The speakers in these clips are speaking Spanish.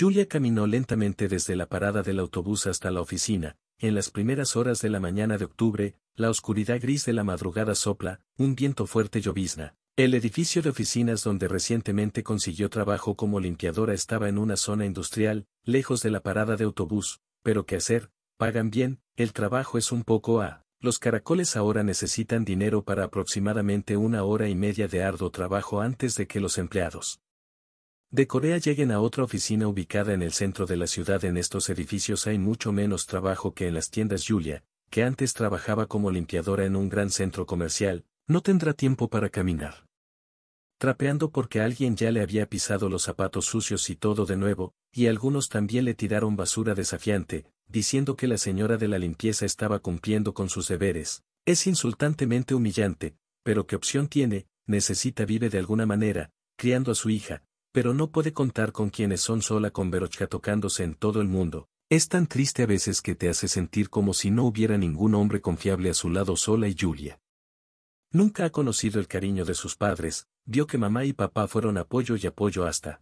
Julia caminó lentamente desde la parada del autobús hasta la oficina. En las primeras horas de la mañana de octubre, la oscuridad gris de la madrugada sopla, un viento fuerte llovizna. El edificio de oficinas donde recientemente consiguió trabajo como limpiadora estaba en una zona industrial, lejos de la parada de autobús, pero qué hacer, pagan bien, el trabajo es un poco a. Los caracoles ahora necesitan dinero para aproximadamente una hora y media de arduo trabajo antes de que los empleados de Corea lleguen a otra oficina ubicada en el centro de la ciudad. En estos edificios hay mucho menos trabajo que en las tiendas Julia, que antes trabajaba como limpiadora en un gran centro comercial, no tendrá tiempo para caminar. Trapeando porque alguien ya le había pisado los zapatos sucios y todo de nuevo, y algunos también le tiraron basura desafiante, diciendo que la señora de la limpieza estaba cumpliendo con sus deberes. Es insultantemente humillante, pero ¿qué opción tiene? Necesita vive de alguna manera, criando a su hija, pero no puede contar con quienes son sola con Verochka tocándose en todo el mundo. Es tan triste a veces que te hace sentir como si no hubiera ningún hombre confiable a su lado sola y Julia. Nunca ha conocido el cariño de sus padres, vio que mamá y papá fueron apoyo y apoyo hasta.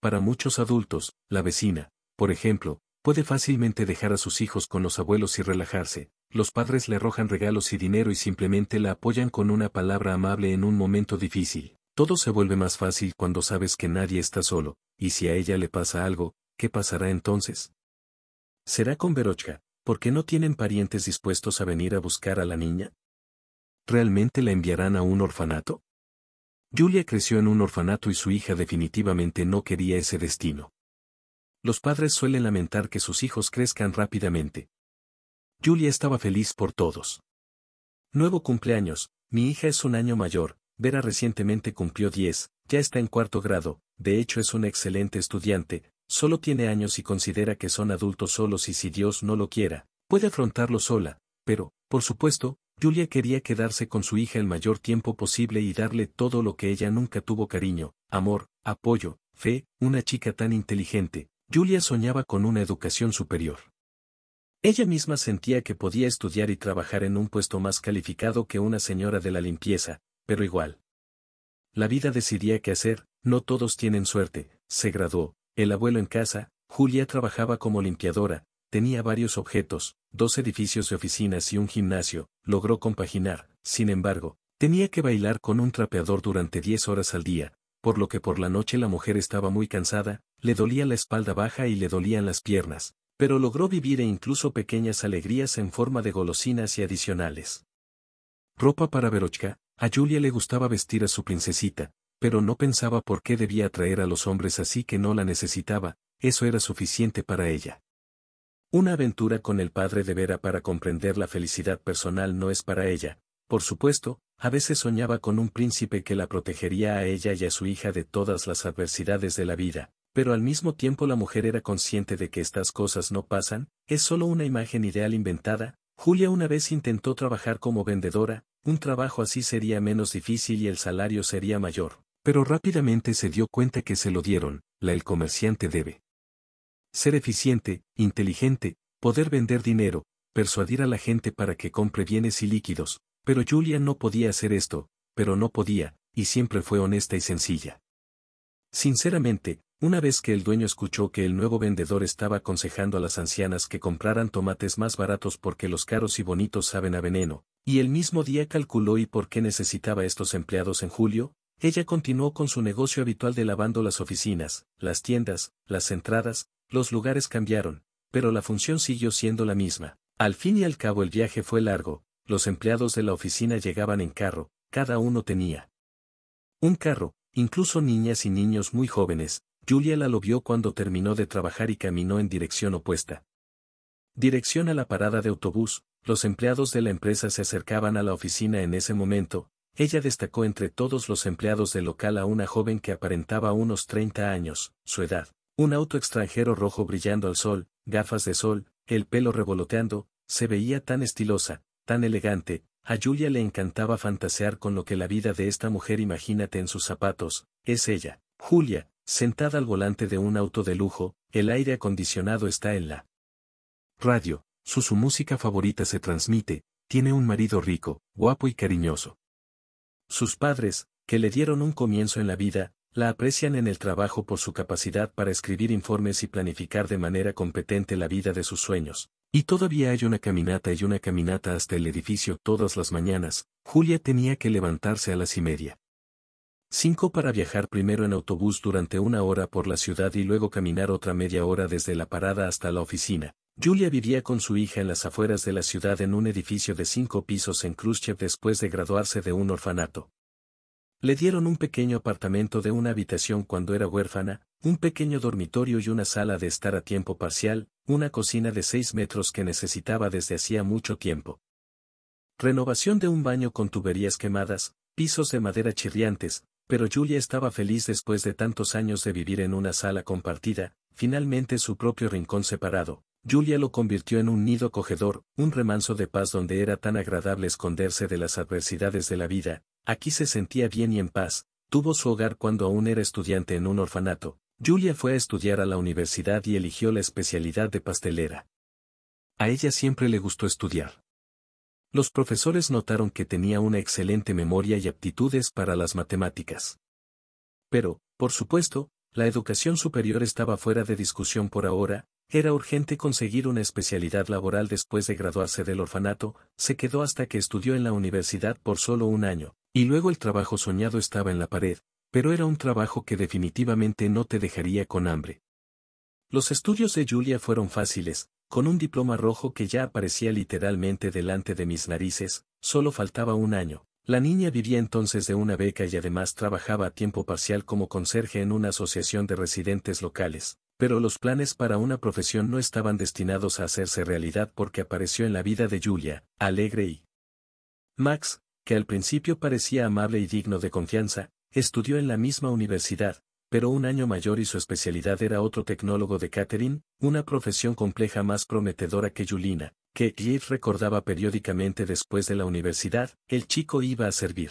Para muchos adultos, la vecina, por ejemplo, puede fácilmente dejar a sus hijos con los abuelos y relajarse, los padres le arrojan regalos y dinero y simplemente la apoyan con una palabra amable en un momento difícil. Todo se vuelve más fácil cuando sabes que nadie está solo, y si a ella le pasa algo, ¿qué pasará entonces? Será con Verochka, porque no tienen parientes dispuestos a venir a buscar a la niña. ¿Realmente la enviarán a un orfanato? Julia creció en un orfanato y su hija definitivamente no quería ese destino. Los padres suelen lamentar que sus hijos crezcan rápidamente. Julia estaba feliz por todos. Nuevo cumpleaños, mi hija es un año mayor, Vera recientemente cumplió 10, ya está en cuarto grado, de hecho es un excelente estudiante, solo tiene años y considera que son adultos solos y si Dios no lo quiera, puede afrontarlo sola, pero, por supuesto, Julia quería quedarse con su hija el mayor tiempo posible y darle todo lo que ella nunca tuvo cariño, amor, apoyo, fe, una chica tan inteligente, Julia soñaba con una educación superior. Ella misma sentía que podía estudiar y trabajar en un puesto más calificado que una señora de la limpieza, pero igual. La vida decidía qué hacer, no todos tienen suerte, se graduó, el abuelo en casa, Julia trabajaba como limpiadora, tenía varios objetos, dos edificios de oficinas y un gimnasio, logró compaginar, sin embargo, tenía que bailar con un trapeador durante diez horas al día, por lo que por la noche la mujer estaba muy cansada, le dolía la espalda baja y le dolían las piernas, pero logró vivir e incluso pequeñas alegrías en forma de golosinas y adicionales. Ropa para Verochka, a Julia le gustaba vestir a su princesita, pero no pensaba por qué debía atraer a los hombres así que no la necesitaba, eso era suficiente para ella. Una aventura con el padre de Vera para comprender la felicidad personal no es para ella, por supuesto, a veces soñaba con un príncipe que la protegería a ella y a su hija de todas las adversidades de la vida, pero al mismo tiempo la mujer era consciente de que estas cosas no pasan, es solo una imagen ideal inventada, Julia una vez intentó trabajar como vendedora, un trabajo así sería menos difícil y el salario sería mayor, pero rápidamente se dio cuenta que se lo dieron, la el comerciante debe. Ser eficiente, inteligente, poder vender dinero, persuadir a la gente para que compre bienes y líquidos, pero Julia no podía hacer esto, pero no podía, y siempre fue honesta y sencilla. Sinceramente, una vez que el dueño escuchó que el nuevo vendedor estaba aconsejando a las ancianas que compraran tomates más baratos porque los caros y bonitos saben a veneno, y el mismo día calculó y por qué necesitaba estos empleados en julio, ella continuó con su negocio habitual de lavando las oficinas, las tiendas, las entradas, los lugares cambiaron, pero la función siguió siendo la misma. Al fin y al cabo el viaje fue largo, los empleados de la oficina llegaban en carro, cada uno tenía un carro, incluso niñas y niños muy jóvenes, Julia la lo vio cuando terminó de trabajar y caminó en dirección opuesta. Dirección a la parada de autobús, los empleados de la empresa se acercaban a la oficina en ese momento, ella destacó entre todos los empleados del local a una joven que aparentaba unos 30 años, su edad, un auto extranjero rojo brillando al sol, gafas de sol, el pelo revoloteando, se veía tan estilosa, tan elegante, a Julia le encantaba fantasear con lo que la vida de esta mujer imagínate en sus zapatos, es ella, Julia, sentada al volante de un auto de lujo, el aire acondicionado está en la radio, su música favorita se transmite, tiene un marido rico, guapo y cariñoso. Sus padres, que le dieron un comienzo en la vida, la aprecian en el trabajo por su capacidad para escribir informes y planificar de manera competente la vida de sus sueños. Y todavía hay una caminata y una caminata hasta el edificio todas las mañanas, Julia tenía que levantarse a las y media. Cinco para viajar primero en autobús durante una hora por la ciudad y luego caminar otra media hora desde la parada hasta la oficina. Julia vivía con su hija en las afueras de la ciudad en un edificio de cinco pisos en Khrushchev después de graduarse de un orfanato. Le dieron un pequeño apartamento de una habitación cuando era huérfana, un pequeño dormitorio y una sala de estar a tiempo parcial, una cocina de seis metros que necesitaba desde hacía mucho tiempo. Renovación de un baño con tuberías quemadas, pisos de madera chirriantes, pero Julia estaba feliz después de tantos años de vivir en una sala compartida, finalmente su propio rincón separado, Julia lo convirtió en un nido acogedor, un remanso de paz donde era tan agradable esconderse de las adversidades de la vida, aquí se sentía bien y en paz, tuvo su hogar cuando aún era estudiante en un orfanato, Julia fue a estudiar a la universidad y eligió la especialidad de pastelera. A ella siempre le gustó estudiar. Los profesores notaron que tenía una excelente memoria y aptitudes para las matemáticas. Pero, por supuesto, la educación superior estaba fuera de discusión por ahora, era urgente conseguir una especialidad laboral después de graduarse del orfanato, se quedó hasta que estudió en la universidad por solo un año, y luego el trabajo soñado estaba en la pared, pero era un trabajo que definitivamente no te dejaría con hambre. Los estudios de Julia fueron fáciles, con un diploma rojo que ya aparecía literalmente delante de mis narices, solo faltaba un año. La niña vivía entonces de una beca y además trabajaba a tiempo parcial como conserje en una asociación de residentes locales. Pero los planes para una profesión no estaban destinados a hacerse realidad porque apareció en la vida de Julia, alegre y Max, que al principio parecía amable y digno de confianza, estudió en la misma universidad, pero un año mayor y su especialidad era otro tecnólogo de Catherine, una profesión compleja más prometedora que Julina, que Cliff recordaba periódicamente después de la universidad, el chico iba a servir.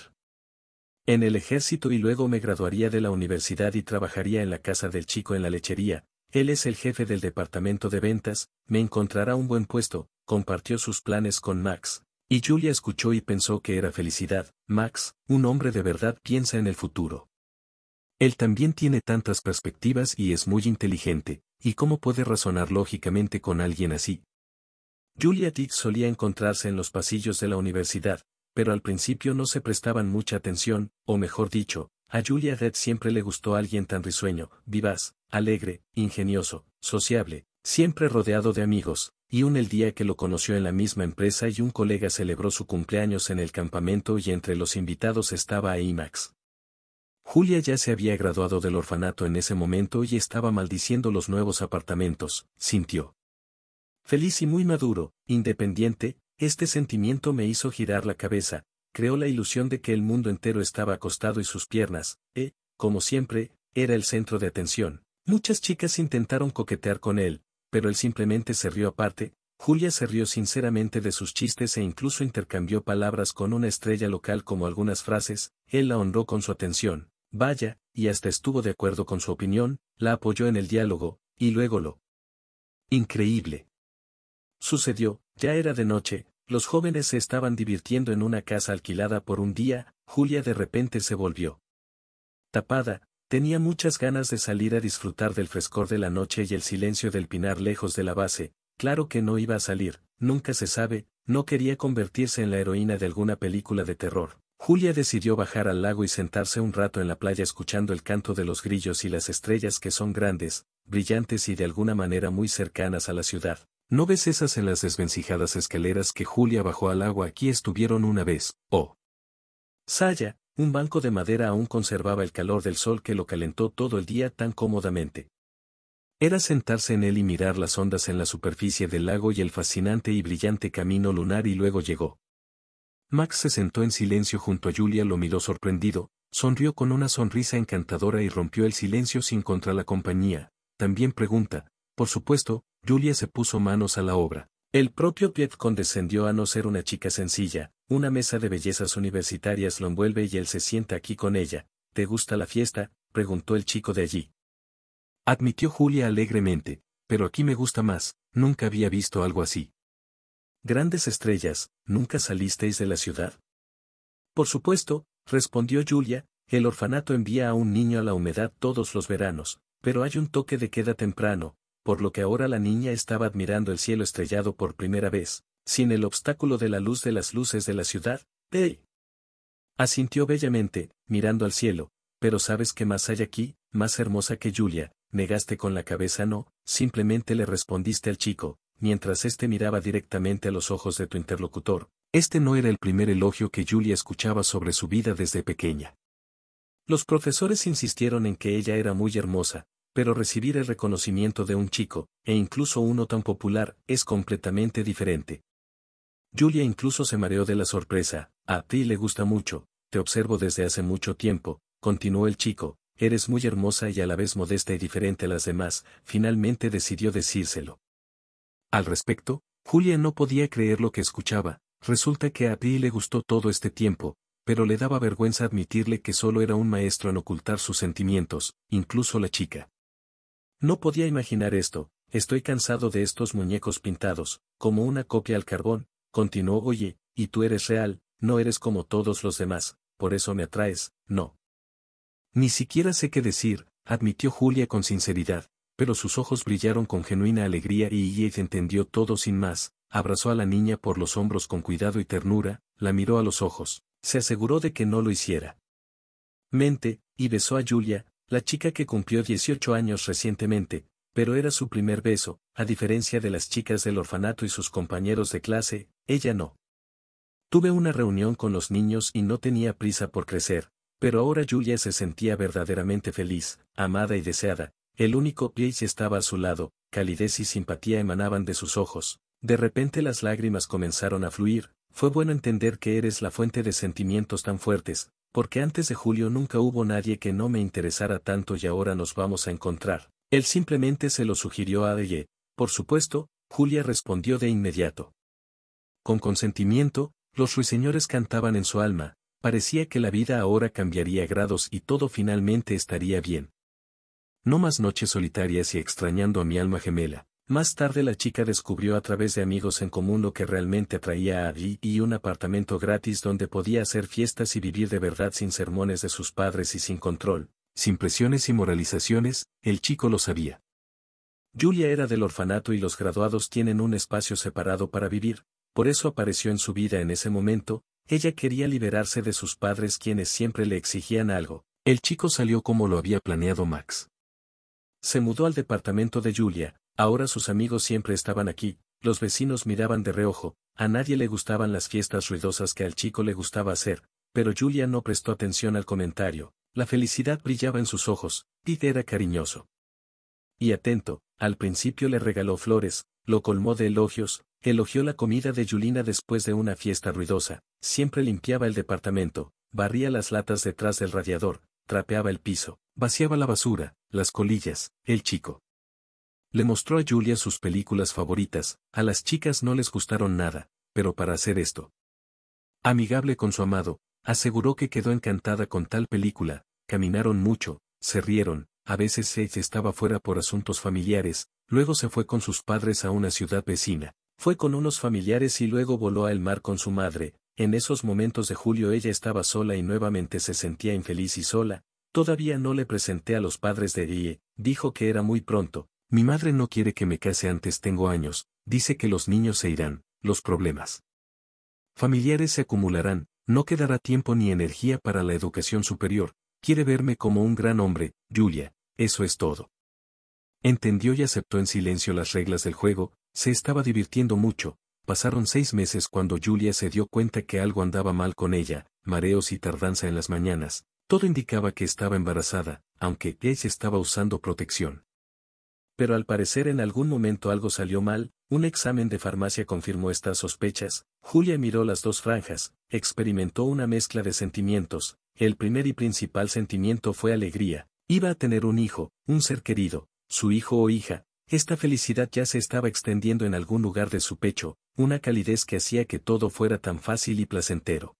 En el ejército y luego me graduaría de la universidad y trabajaría en la casa del chico en la lechería, él es el jefe del departamento de ventas, me encontrará un buen puesto, compartió sus planes con Max. Y Julia escuchó y pensó que era felicidad, Max, un hombre de verdad piensa en el futuro. Él también tiene tantas perspectivas y es muy inteligente, ¿y cómo puede razonar lógicamente con alguien así? Julia Dick solía encontrarse en los pasillos de la universidad, pero al principio no se prestaban mucha atención, o mejor dicho, a Julia Red siempre le gustó alguien tan risueño, vivaz, alegre, ingenioso, sociable, siempre rodeado de amigos, y un el día que lo conoció en la misma empresa y un colega celebró su cumpleaños en el campamento y entre los invitados estaba a IMAX. Julia ya se había graduado del orfanato en ese momento y estaba maldiciendo los nuevos apartamentos, sintió. Feliz y muy maduro, independiente, este sentimiento me hizo girar la cabeza, creó la ilusión de que el mundo entero estaba acostado y sus piernas, eh, como siempre, era el centro de atención, Muchas chicas intentaron coquetear con él, pero él simplemente se rió aparte, Julia se rió sinceramente de sus chistes e incluso intercambió palabras con una estrella local como algunas frases, él la honró con su atención, vaya, y hasta estuvo de acuerdo con su opinión, la apoyó en el diálogo, y luego lo. Increíble. Sucedió, ya era de noche, los jóvenes se estaban divirtiendo en una casa alquilada por un día, Julia de repente se volvió. Tapada, Tenía muchas ganas de salir a disfrutar del frescor de la noche y el silencio del pinar lejos de la base, claro que no iba a salir, nunca se sabe, no quería convertirse en la heroína de alguna película de terror. Julia decidió bajar al lago y sentarse un rato en la playa escuchando el canto de los grillos y las estrellas que son grandes, brillantes y de alguna manera muy cercanas a la ciudad. ¿No ves esas en las desvencijadas escaleras que Julia bajó al agua aquí estuvieron una vez? Oh. Saya, un banco de madera aún conservaba el calor del sol que lo calentó todo el día tan cómodamente. Era sentarse en él y mirar las ondas en la superficie del lago y el fascinante y brillante camino lunar y luego llegó. Max se sentó en silencio junto a Julia, lo miró sorprendido, sonrió con una sonrisa encantadora y rompió el silencio sin contra la compañía. También pregunta, por supuesto, Julia se puso manos a la obra. El propio Piet condescendió a no ser una chica sencilla, una mesa de bellezas universitarias lo envuelve y él se sienta aquí con ella. ¿Te gusta la fiesta? preguntó el chico de allí. Admitió Julia alegremente, pero aquí me gusta más, nunca había visto algo así. Grandes estrellas, ¿nunca salisteis de la ciudad? Por supuesto, respondió Julia, el orfanato envía a un niño a la humedad todos los veranos, pero hay un toque de queda temprano, por lo que ahora la niña estaba admirando el cielo estrellado por primera vez, sin el obstáculo de la luz de las luces de la ciudad, eh. Asintió bellamente, mirando al cielo, pero sabes que más hay aquí, más hermosa que Julia, negaste con la cabeza no, simplemente le respondiste al chico, mientras éste miraba directamente a los ojos de tu interlocutor. Este no era el primer elogio que Julia escuchaba sobre su vida desde pequeña. Los profesores insistieron en que ella era muy hermosa, pero recibir el reconocimiento de un chico, e incluso uno tan popular, es completamente diferente, Julia incluso se mareó de la sorpresa, a ti le gusta mucho, te observo desde hace mucho tiempo, continuó el chico, eres muy hermosa y a la vez modesta y diferente a las demás, finalmente decidió decírselo. Al respecto, Julia no podía creer lo que escuchaba, resulta que a ti le gustó todo este tiempo, pero le daba vergüenza admitirle que solo era un maestro en ocultar sus sentimientos, incluso la chica. No podía imaginar esto, estoy cansado de estos muñecos pintados, como una copia al carbón, Continuó Oye, y tú eres real, no eres como todos los demás, por eso me atraes, no. Ni siquiera sé qué decir, admitió Julia con sinceridad, pero sus ojos brillaron con genuina alegría y Jade entendió todo sin más, abrazó a la niña por los hombros con cuidado y ternura, la miró a los ojos, se aseguró de que no lo hiciera. Mente, y besó a Julia, la chica que cumplió 18 años recientemente, pero era su primer beso, a diferencia de las chicas del orfanato y sus compañeros de clase, ella no. Tuve una reunión con los niños y no tenía prisa por crecer, pero ahora Julia se sentía verdaderamente feliz, amada y deseada, el único que estaba a su lado, calidez y simpatía emanaban de sus ojos, de repente las lágrimas comenzaron a fluir, fue bueno entender que eres la fuente de sentimientos tan fuertes, porque antes de Julio nunca hubo nadie que no me interesara tanto y ahora nos vamos a encontrar. Él simplemente se lo sugirió a ella. Por supuesto, Julia respondió de inmediato con consentimiento, los ruiseñores cantaban en su alma, parecía que la vida ahora cambiaría grados y todo finalmente estaría bien. No más noches solitarias y extrañando a mi alma gemela. Más tarde la chica descubrió a través de amigos en común lo que realmente traía a Adi y un apartamento gratis donde podía hacer fiestas y vivir de verdad sin sermones de sus padres y sin control, sin presiones y moralizaciones, el chico lo sabía. Julia era del orfanato y los graduados tienen un espacio separado para vivir, por eso apareció en su vida en ese momento, ella quería liberarse de sus padres quienes siempre le exigían algo, el chico salió como lo había planeado Max. Se mudó al departamento de Julia, ahora sus amigos siempre estaban aquí, los vecinos miraban de reojo, a nadie le gustaban las fiestas ruidosas que al chico le gustaba hacer, pero Julia no prestó atención al comentario, la felicidad brillaba en sus ojos, Pete era cariñoso. Y atento, al principio le regaló flores, lo colmó de elogios, elogió la comida de Yulina después de una fiesta ruidosa, siempre limpiaba el departamento, barría las latas detrás del radiador, trapeaba el piso, vaciaba la basura, las colillas, el chico. Le mostró a Julia sus películas favoritas, a las chicas no les gustaron nada, pero para hacer esto. Amigable con su amado, aseguró que quedó encantada con tal película, caminaron mucho, se rieron, a veces se estaba fuera por asuntos familiares, Luego se fue con sus padres a una ciudad vecina, fue con unos familiares y luego voló al mar con su madre. En esos momentos de julio ella estaba sola y nuevamente se sentía infeliz y sola. Todavía no le presenté a los padres de Erie, dijo que era muy pronto. Mi madre no quiere que me case antes tengo años, dice que los niños se irán, los problemas familiares se acumularán, no quedará tiempo ni energía para la educación superior, quiere verme como un gran hombre, Julia, eso es todo. Entendió y aceptó en silencio las reglas del juego, se estaba divirtiendo mucho, pasaron seis meses cuando Julia se dio cuenta que algo andaba mal con ella, mareos y tardanza en las mañanas, todo indicaba que estaba embarazada, aunque ella estaba usando protección. Pero al parecer en algún momento algo salió mal, un examen de farmacia confirmó estas sospechas, Julia miró las dos franjas, experimentó una mezcla de sentimientos, el primer y principal sentimiento fue alegría, iba a tener un hijo, un ser querido, su hijo o hija, esta felicidad ya se estaba extendiendo en algún lugar de su pecho, una calidez que hacía que todo fuera tan fácil y placentero.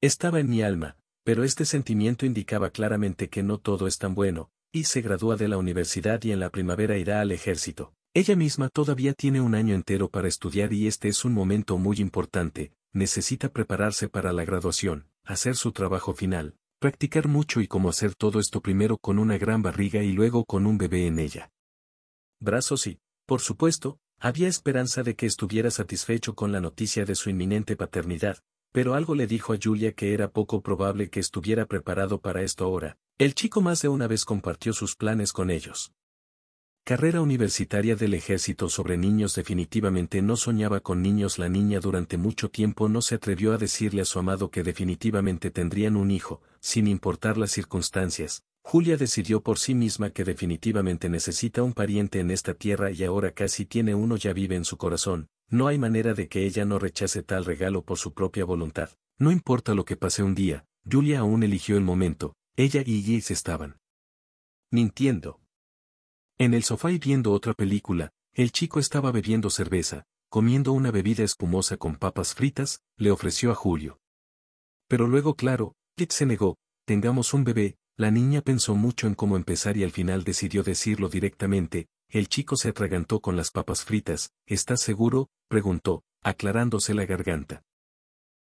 Estaba en mi alma, pero este sentimiento indicaba claramente que no todo es tan bueno, y se gradúa de la universidad y en la primavera irá al ejército. Ella misma todavía tiene un año entero para estudiar y este es un momento muy importante, necesita prepararse para la graduación, hacer su trabajo final, Practicar mucho y cómo hacer todo esto primero con una gran barriga y luego con un bebé en ella. Brazos y, por supuesto, había esperanza de que estuviera satisfecho con la noticia de su inminente paternidad, pero algo le dijo a Julia que era poco probable que estuviera preparado para esto ahora. El chico más de una vez compartió sus planes con ellos. Carrera universitaria del ejército sobre niños definitivamente no soñaba con niños. La niña durante mucho tiempo no se atrevió a decirle a su amado que definitivamente tendrían un hijo, sin importar las circunstancias. Julia decidió por sí misma que definitivamente necesita un pariente en esta tierra y ahora casi tiene uno ya vive en su corazón. No hay manera de que ella no rechace tal regalo por su propia voluntad. No importa lo que pase un día, Julia aún eligió el momento, ella y Gis estaban. Mintiendo, en el sofá y viendo otra película, el chico estaba bebiendo cerveza, comiendo una bebida espumosa con papas fritas, le ofreció a Julio. Pero luego claro, Kit se negó, tengamos un bebé, la niña pensó mucho en cómo empezar y al final decidió decirlo directamente, el chico se atragantó con las papas fritas, ¿estás seguro? preguntó, aclarándose la garganta.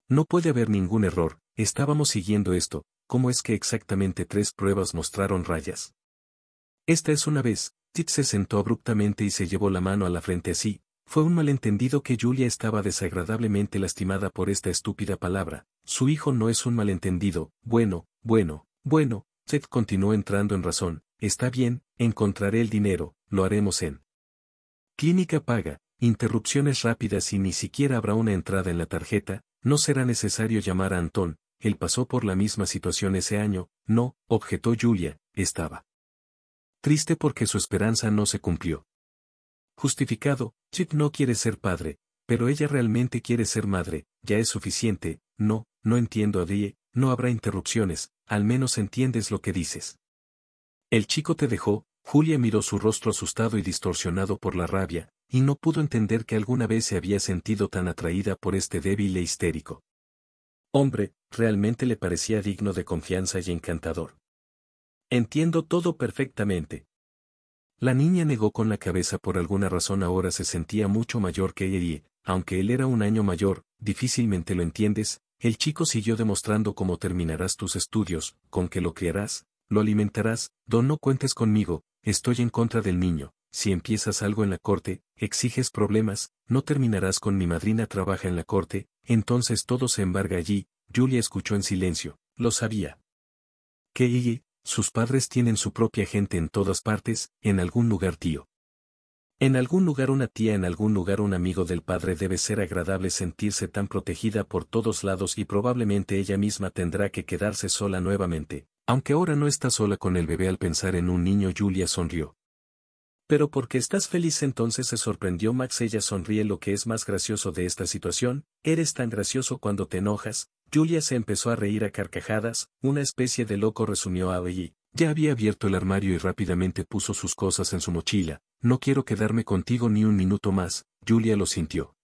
No puede haber ningún error, estábamos siguiendo esto, ¿cómo es que exactamente tres pruebas mostraron rayas? Esta es una vez, Ted se sentó abruptamente y se llevó la mano a la frente así. Fue un malentendido que Julia estaba desagradablemente lastimada por esta estúpida palabra. Su hijo no es un malentendido. Bueno, bueno, bueno. Ted continuó entrando en razón. Está bien, encontraré el dinero, lo haremos en. Clínica paga, interrupciones rápidas y ni siquiera habrá una entrada en la tarjeta, no será necesario llamar a Antón, él pasó por la misma situación ese año, no, objetó Julia, estaba triste porque su esperanza no se cumplió. Justificado, Chip no quiere ser padre, pero ella realmente quiere ser madre, ya es suficiente, no, no entiendo a Die, no habrá interrupciones, al menos entiendes lo que dices. El chico te dejó, Julia miró su rostro asustado y distorsionado por la rabia, y no pudo entender que alguna vez se había sentido tan atraída por este débil e histérico. Hombre, realmente le parecía digno de confianza y encantador. Entiendo todo perfectamente. La niña negó con la cabeza por alguna razón ahora se sentía mucho mayor que ella y, aunque él era un año mayor, difícilmente lo entiendes, el chico siguió demostrando cómo terminarás tus estudios, con que lo criarás, lo alimentarás, don no cuentes conmigo, estoy en contra del niño, si empiezas algo en la corte, exiges problemas, no terminarás con mi madrina trabaja en la corte, entonces todo se embarga allí, Julia escuchó en silencio, lo sabía. Que sus padres tienen su propia gente en todas partes, en algún lugar tío. En algún lugar una tía, en algún lugar un amigo del padre debe ser agradable sentirse tan protegida por todos lados y probablemente ella misma tendrá que quedarse sola nuevamente, aunque ahora no está sola con el bebé al pensar en un niño Julia sonrió. Pero porque estás feliz entonces se sorprendió Max ella sonríe lo que es más gracioso de esta situación, eres tan gracioso cuando te enojas, Julia se empezó a reír a carcajadas, una especie de loco resumió a Oye. Ya había abierto el armario y rápidamente puso sus cosas en su mochila. No quiero quedarme contigo ni un minuto más, Julia lo sintió.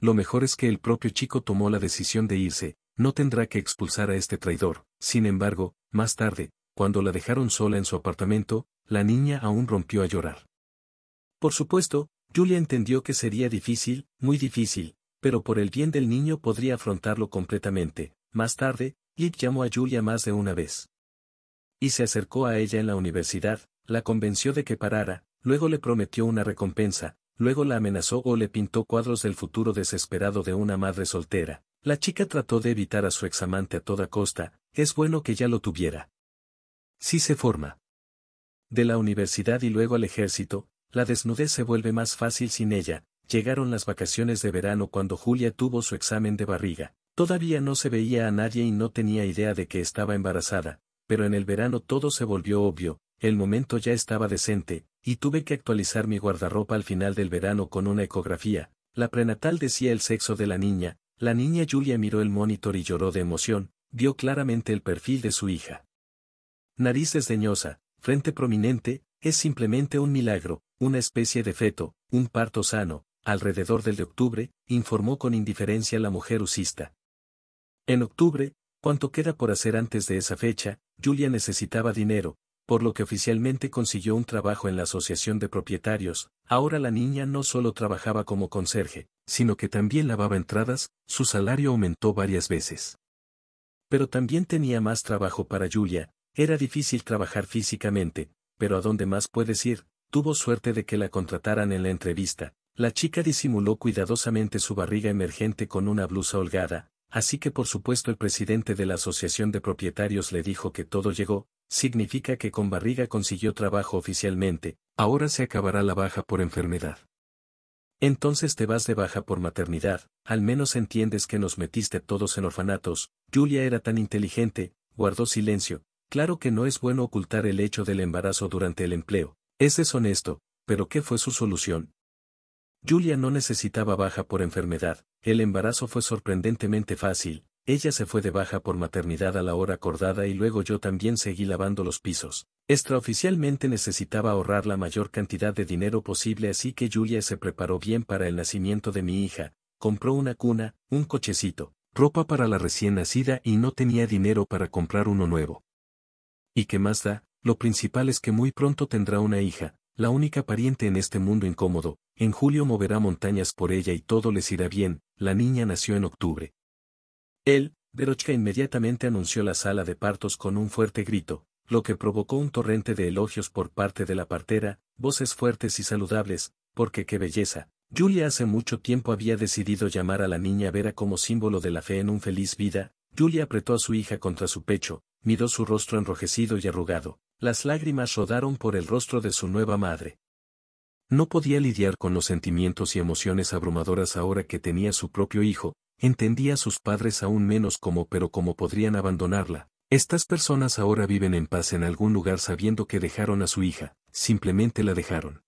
Lo mejor es que el propio chico tomó la decisión de irse, no tendrá que expulsar a este traidor. Sin embargo, más tarde, cuando la dejaron sola en su apartamento, la niña aún rompió a llorar. Por supuesto, Julia entendió que sería difícil, muy difícil, pero por el bien del niño podría afrontarlo completamente. Más tarde, git llamó a Julia más de una vez. Y se acercó a ella en la universidad, la convenció de que parara, luego le prometió una recompensa, luego la amenazó o le pintó cuadros del futuro desesperado de una madre soltera. La chica trató de evitar a su examante a toda costa, es bueno que ya lo tuviera. Si se forma. De la universidad y luego al ejército, la desnudez se vuelve más fácil sin ella, Llegaron las vacaciones de verano cuando Julia tuvo su examen de barriga. Todavía no se veía a nadie y no tenía idea de que estaba embarazada, pero en el verano todo se volvió obvio, el momento ya estaba decente, y tuve que actualizar mi guardarropa al final del verano con una ecografía. La prenatal decía el sexo de la niña, la niña Julia miró el monitor y lloró de emoción, vio claramente el perfil de su hija. Nariz desdeñosa, frente prominente, es simplemente un milagro, una especie de feto, un parto sano, alrededor del de octubre, informó con indiferencia la mujer usista. En octubre, cuanto queda por hacer antes de esa fecha, Julia necesitaba dinero, por lo que oficialmente consiguió un trabajo en la Asociación de Propietarios, ahora la niña no solo trabajaba como conserje, sino que también lavaba entradas, su salario aumentó varias veces. Pero también tenía más trabajo para Julia, era difícil trabajar físicamente, pero a dónde más puedes ir, tuvo suerte de que la contrataran en la entrevista, la chica disimuló cuidadosamente su barriga emergente con una blusa holgada, así que por supuesto el presidente de la asociación de propietarios le dijo que todo llegó, significa que con barriga consiguió trabajo oficialmente, ahora se acabará la baja por enfermedad. Entonces te vas de baja por maternidad, al menos entiendes que nos metiste todos en orfanatos, Julia era tan inteligente, guardó silencio, claro que no es bueno ocultar el hecho del embarazo durante el empleo, es deshonesto, pero ¿qué fue su solución? Julia no necesitaba baja por enfermedad, el embarazo fue sorprendentemente fácil, ella se fue de baja por maternidad a la hora acordada y luego yo también seguí lavando los pisos. Extraoficialmente necesitaba ahorrar la mayor cantidad de dinero posible así que Julia se preparó bien para el nacimiento de mi hija, compró una cuna, un cochecito, ropa para la recién nacida y no tenía dinero para comprar uno nuevo. ¿Y qué más da? Lo principal es que muy pronto tendrá una hija, la única pariente en este mundo incómodo, en julio moverá montañas por ella y todo les irá bien, la niña nació en octubre. Él, Verochka inmediatamente anunció la sala de partos con un fuerte grito, lo que provocó un torrente de elogios por parte de la partera, voces fuertes y saludables, porque qué belleza. Julia hace mucho tiempo había decidido llamar a la niña Vera como símbolo de la fe en un feliz vida, Julia apretó a su hija contra su pecho, miró su rostro enrojecido y arrugado, las lágrimas rodaron por el rostro de su nueva madre. No podía lidiar con los sentimientos y emociones abrumadoras ahora que tenía su propio hijo, entendía a sus padres aún menos cómo pero cómo podrían abandonarla. Estas personas ahora viven en paz en algún lugar sabiendo que dejaron a su hija, simplemente la dejaron.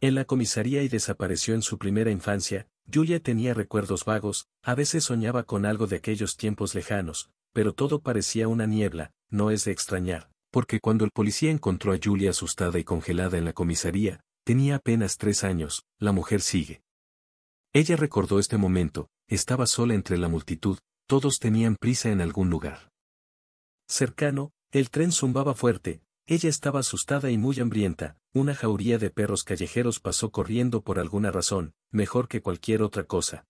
En la comisaría y desapareció en su primera infancia, Julia tenía recuerdos vagos, a veces soñaba con algo de aquellos tiempos lejanos, pero todo parecía una niebla, no es de extrañar, porque cuando el policía encontró a Julia asustada y congelada en la comisaría, tenía apenas tres años, la mujer sigue. Ella recordó este momento, estaba sola entre la multitud, todos tenían prisa en algún lugar. Cercano, el tren zumbaba fuerte, ella estaba asustada y muy hambrienta, una jauría de perros callejeros pasó corriendo por alguna razón, mejor que cualquier otra cosa,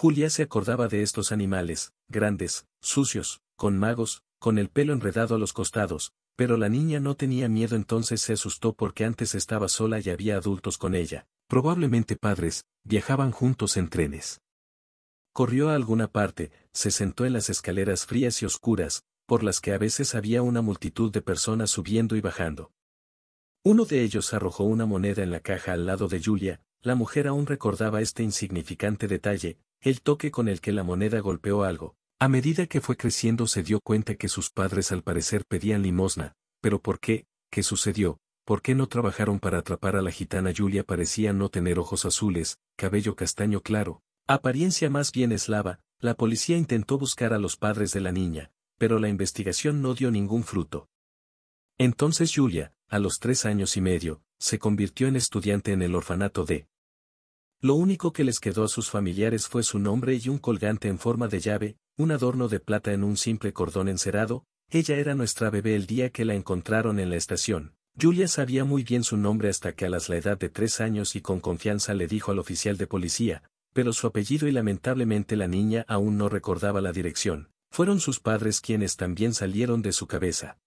Julia se acordaba de estos animales, grandes, sucios, con magos, con el pelo enredado a los costados, pero la niña no tenía miedo entonces se asustó porque antes estaba sola y había adultos con ella, probablemente padres, viajaban juntos en trenes. Corrió a alguna parte, se sentó en las escaleras frías y oscuras, por las que a veces había una multitud de personas subiendo y bajando. Uno de ellos arrojó una moneda en la caja al lado de Julia, la mujer aún recordaba este insignificante detalle, el toque con el que la moneda golpeó algo. A medida que fue creciendo se dio cuenta que sus padres al parecer pedían limosna, pero ¿por qué? ¿Qué sucedió? ¿Por qué no trabajaron para atrapar a la gitana Julia? Parecía no tener ojos azules, cabello castaño claro, apariencia más bien eslava. La policía intentó buscar a los padres de la niña, pero la investigación no dio ningún fruto. Entonces Julia, a los tres años y medio, se convirtió en estudiante en el orfanato de. Lo único que les quedó a sus familiares fue su nombre y un colgante en forma de llave, un adorno de plata en un simple cordón encerado, ella era nuestra bebé el día que la encontraron en la estación. Julia sabía muy bien su nombre hasta que a la edad de tres años y con confianza le dijo al oficial de policía, pero su apellido y lamentablemente la niña aún no recordaba la dirección. Fueron sus padres quienes también salieron de su cabeza.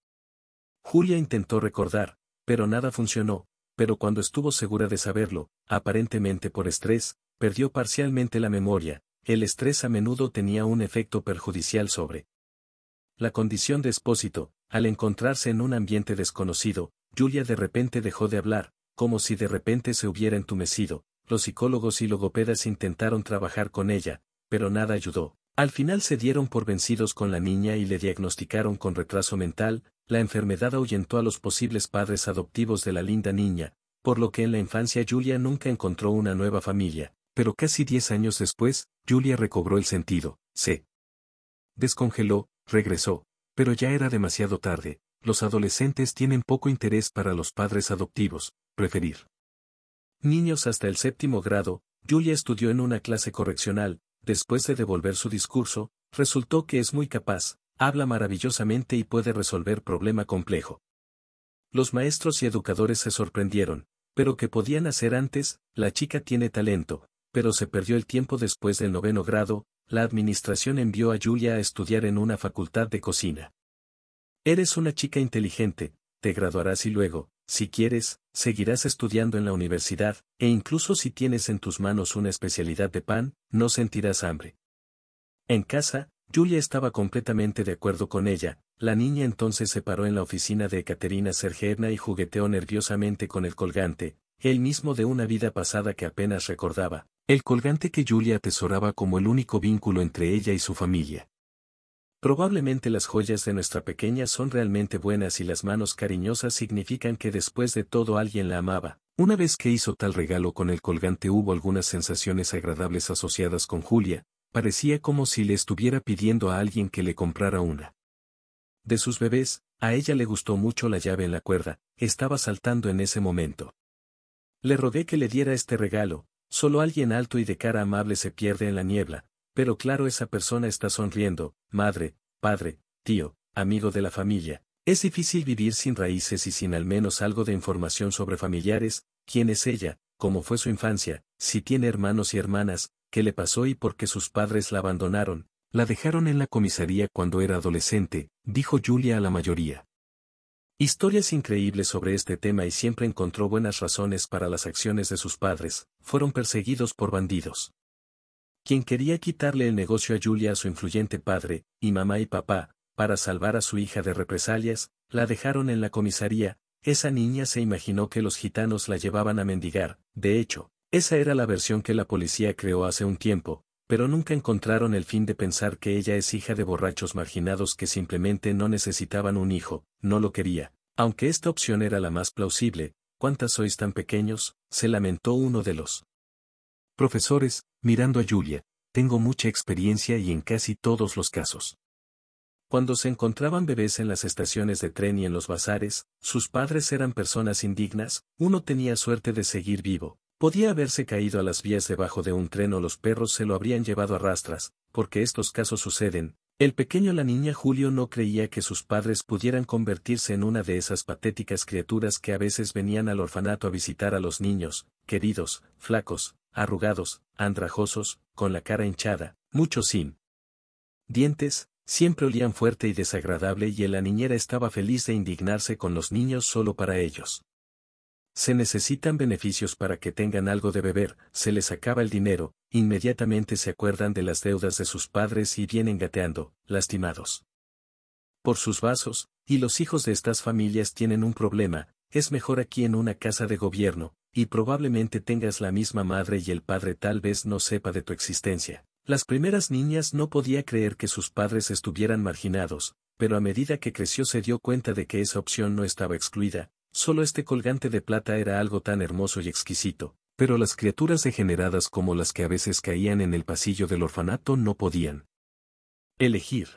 Julia intentó recordar, pero nada funcionó, pero cuando estuvo segura de saberlo, aparentemente por estrés, perdió parcialmente la memoria, el estrés a menudo tenía un efecto perjudicial sobre la condición de expósito, al encontrarse en un ambiente desconocido, Julia de repente dejó de hablar, como si de repente se hubiera entumecido, los psicólogos y logopedas intentaron trabajar con ella, pero nada ayudó. Al final se dieron por vencidos con la niña y le diagnosticaron con retraso mental, la enfermedad ahuyentó a los posibles padres adoptivos de la linda niña, por lo que en la infancia Julia nunca encontró una nueva familia, pero casi diez años después, Julia recobró el sentido, se descongeló, regresó, pero ya era demasiado tarde, los adolescentes tienen poco interés para los padres adoptivos, preferir. Niños hasta el séptimo grado, Julia estudió en una clase correccional, después de devolver su discurso, resultó que es muy capaz, Habla maravillosamente y puede resolver problema complejo. Los maestros y educadores se sorprendieron, pero ¿qué podían hacer antes? La chica tiene talento, pero se perdió el tiempo después del noveno grado, la administración envió a Julia a estudiar en una facultad de cocina. Eres una chica inteligente, te graduarás y luego, si quieres, seguirás estudiando en la universidad, e incluso si tienes en tus manos una especialidad de pan, no sentirás hambre. En casa, Julia estaba completamente de acuerdo con ella, la niña entonces se paró en la oficina de Ekaterina Sergerna y jugueteó nerviosamente con el colgante, el mismo de una vida pasada que apenas recordaba, el colgante que Julia atesoraba como el único vínculo entre ella y su familia. Probablemente las joyas de nuestra pequeña son realmente buenas y las manos cariñosas significan que después de todo alguien la amaba. Una vez que hizo tal regalo con el colgante hubo algunas sensaciones agradables asociadas con Julia, Parecía como si le estuviera pidiendo a alguien que le comprara una. De sus bebés, a ella le gustó mucho la llave en la cuerda, estaba saltando en ese momento. Le rogué que le diera este regalo, solo alguien alto y de cara amable se pierde en la niebla, pero claro esa persona está sonriendo, madre, padre, tío, amigo de la familia. Es difícil vivir sin raíces y sin al menos algo de información sobre familiares, quién es ella, cómo fue su infancia, si tiene hermanos y hermanas, qué le pasó y por qué sus padres la abandonaron, la dejaron en la comisaría cuando era adolescente, dijo Julia a la mayoría. Historias increíbles sobre este tema y siempre encontró buenas razones para las acciones de sus padres, fueron perseguidos por bandidos. Quien quería quitarle el negocio a Julia a su influyente padre, y mamá y papá, para salvar a su hija de represalias, la dejaron en la comisaría, esa niña se imaginó que los gitanos la llevaban a mendigar, de hecho, esa era la versión que la policía creó hace un tiempo, pero nunca encontraron el fin de pensar que ella es hija de borrachos marginados que simplemente no necesitaban un hijo, no lo quería. Aunque esta opción era la más plausible, ¿cuántas sois tan pequeños? se lamentó uno de los profesores, mirando a Julia, tengo mucha experiencia y en casi todos los casos. Cuando se encontraban bebés en las estaciones de tren y en los bazares, sus padres eran personas indignas, uno tenía suerte de seguir vivo, Podía haberse caído a las vías debajo de un tren o los perros se lo habrían llevado a rastras, porque estos casos suceden. El pequeño la niña Julio no creía que sus padres pudieran convertirse en una de esas patéticas criaturas que a veces venían al orfanato a visitar a los niños, queridos, flacos, arrugados, andrajosos, con la cara hinchada, mucho sin dientes, siempre olían fuerte y desagradable y la niñera estaba feliz de indignarse con los niños solo para ellos. Se necesitan beneficios para que tengan algo de beber, se les acaba el dinero, inmediatamente se acuerdan de las deudas de sus padres y vienen gateando, lastimados. Por sus vasos, y los hijos de estas familias tienen un problema, es mejor aquí en una casa de gobierno, y probablemente tengas la misma madre y el padre tal vez no sepa de tu existencia. Las primeras niñas no podía creer que sus padres estuvieran marginados, pero a medida que creció se dio cuenta de que esa opción no estaba excluida, Solo este colgante de plata era algo tan hermoso y exquisito, pero las criaturas degeneradas como las que a veces caían en el pasillo del orfanato no podían elegir.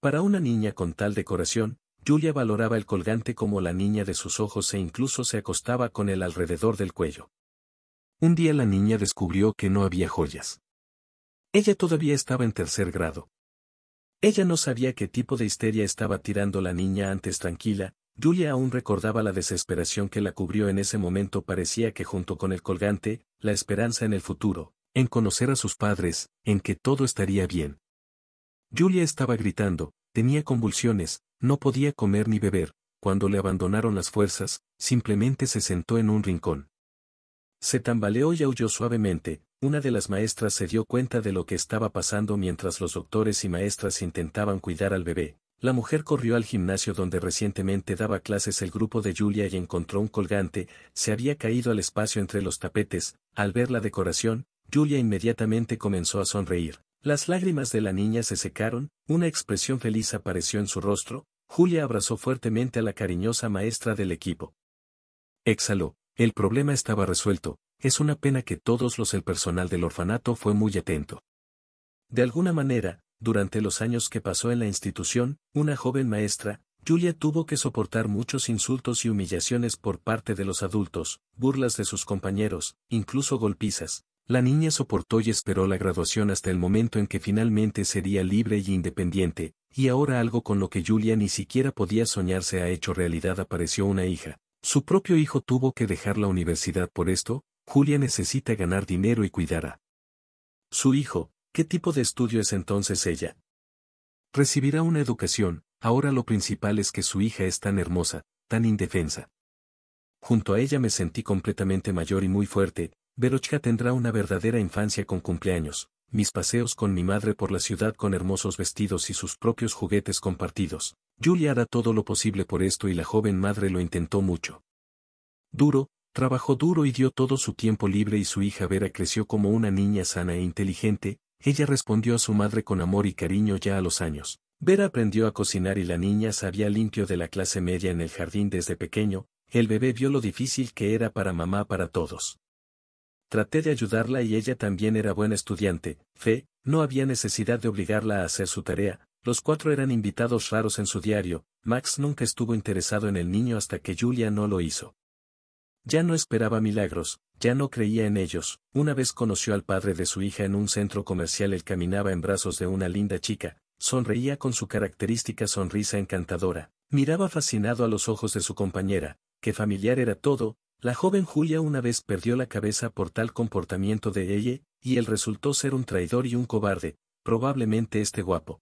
Para una niña con tal decoración, Julia valoraba el colgante como la niña de sus ojos e incluso se acostaba con él alrededor del cuello. Un día la niña descubrió que no había joyas. Ella todavía estaba en tercer grado. Ella no sabía qué tipo de histeria estaba tirando la niña antes tranquila, Julia aún recordaba la desesperación que la cubrió en ese momento parecía que junto con el colgante, la esperanza en el futuro, en conocer a sus padres, en que todo estaría bien. Julia estaba gritando, tenía convulsiones, no podía comer ni beber, cuando le abandonaron las fuerzas, simplemente se sentó en un rincón. Se tambaleó y aulló suavemente, una de las maestras se dio cuenta de lo que estaba pasando mientras los doctores y maestras intentaban cuidar al bebé, la mujer corrió al gimnasio donde recientemente daba clases el grupo de Julia y encontró un colgante, se había caído al espacio entre los tapetes, al ver la decoración, Julia inmediatamente comenzó a sonreír. Las lágrimas de la niña se secaron, una expresión feliz apareció en su rostro, Julia abrazó fuertemente a la cariñosa maestra del equipo. Exhaló, el problema estaba resuelto, es una pena que todos los el personal del orfanato fue muy atento. De alguna manera, durante los años que pasó en la institución, una joven maestra, Julia tuvo que soportar muchos insultos y humillaciones por parte de los adultos, burlas de sus compañeros, incluso golpizas. La niña soportó y esperó la graduación hasta el momento en que finalmente sería libre y independiente, y ahora algo con lo que Julia ni siquiera podía soñarse ha hecho realidad apareció una hija. Su propio hijo tuvo que dejar la universidad por esto, Julia necesita ganar dinero y cuidar a su hijo, ¿Qué tipo de estudio es entonces ella? Recibirá una educación, ahora lo principal es que su hija es tan hermosa, tan indefensa. Junto a ella me sentí completamente mayor y muy fuerte, Verochka tendrá una verdadera infancia con cumpleaños, mis paseos con mi madre por la ciudad con hermosos vestidos y sus propios juguetes compartidos. Julia hará todo lo posible por esto y la joven madre lo intentó mucho. Duro, trabajó duro y dio todo su tiempo libre y su hija Vera creció como una niña sana e inteligente, ella respondió a su madre con amor y cariño ya a los años. Vera aprendió a cocinar y la niña sabía limpio de la clase media en el jardín desde pequeño, el bebé vio lo difícil que era para mamá para todos. Traté de ayudarla y ella también era buena estudiante, fe, no había necesidad de obligarla a hacer su tarea, los cuatro eran invitados raros en su diario, Max nunca estuvo interesado en el niño hasta que Julia no lo hizo. Ya no esperaba milagros, ya no creía en ellos. Una vez conoció al padre de su hija en un centro comercial. Él caminaba en brazos de una linda chica, sonreía con su característica sonrisa encantadora, miraba fascinado a los ojos de su compañera, que familiar era todo. La joven Julia una vez perdió la cabeza por tal comportamiento de ella, y él resultó ser un traidor y un cobarde, probablemente este guapo.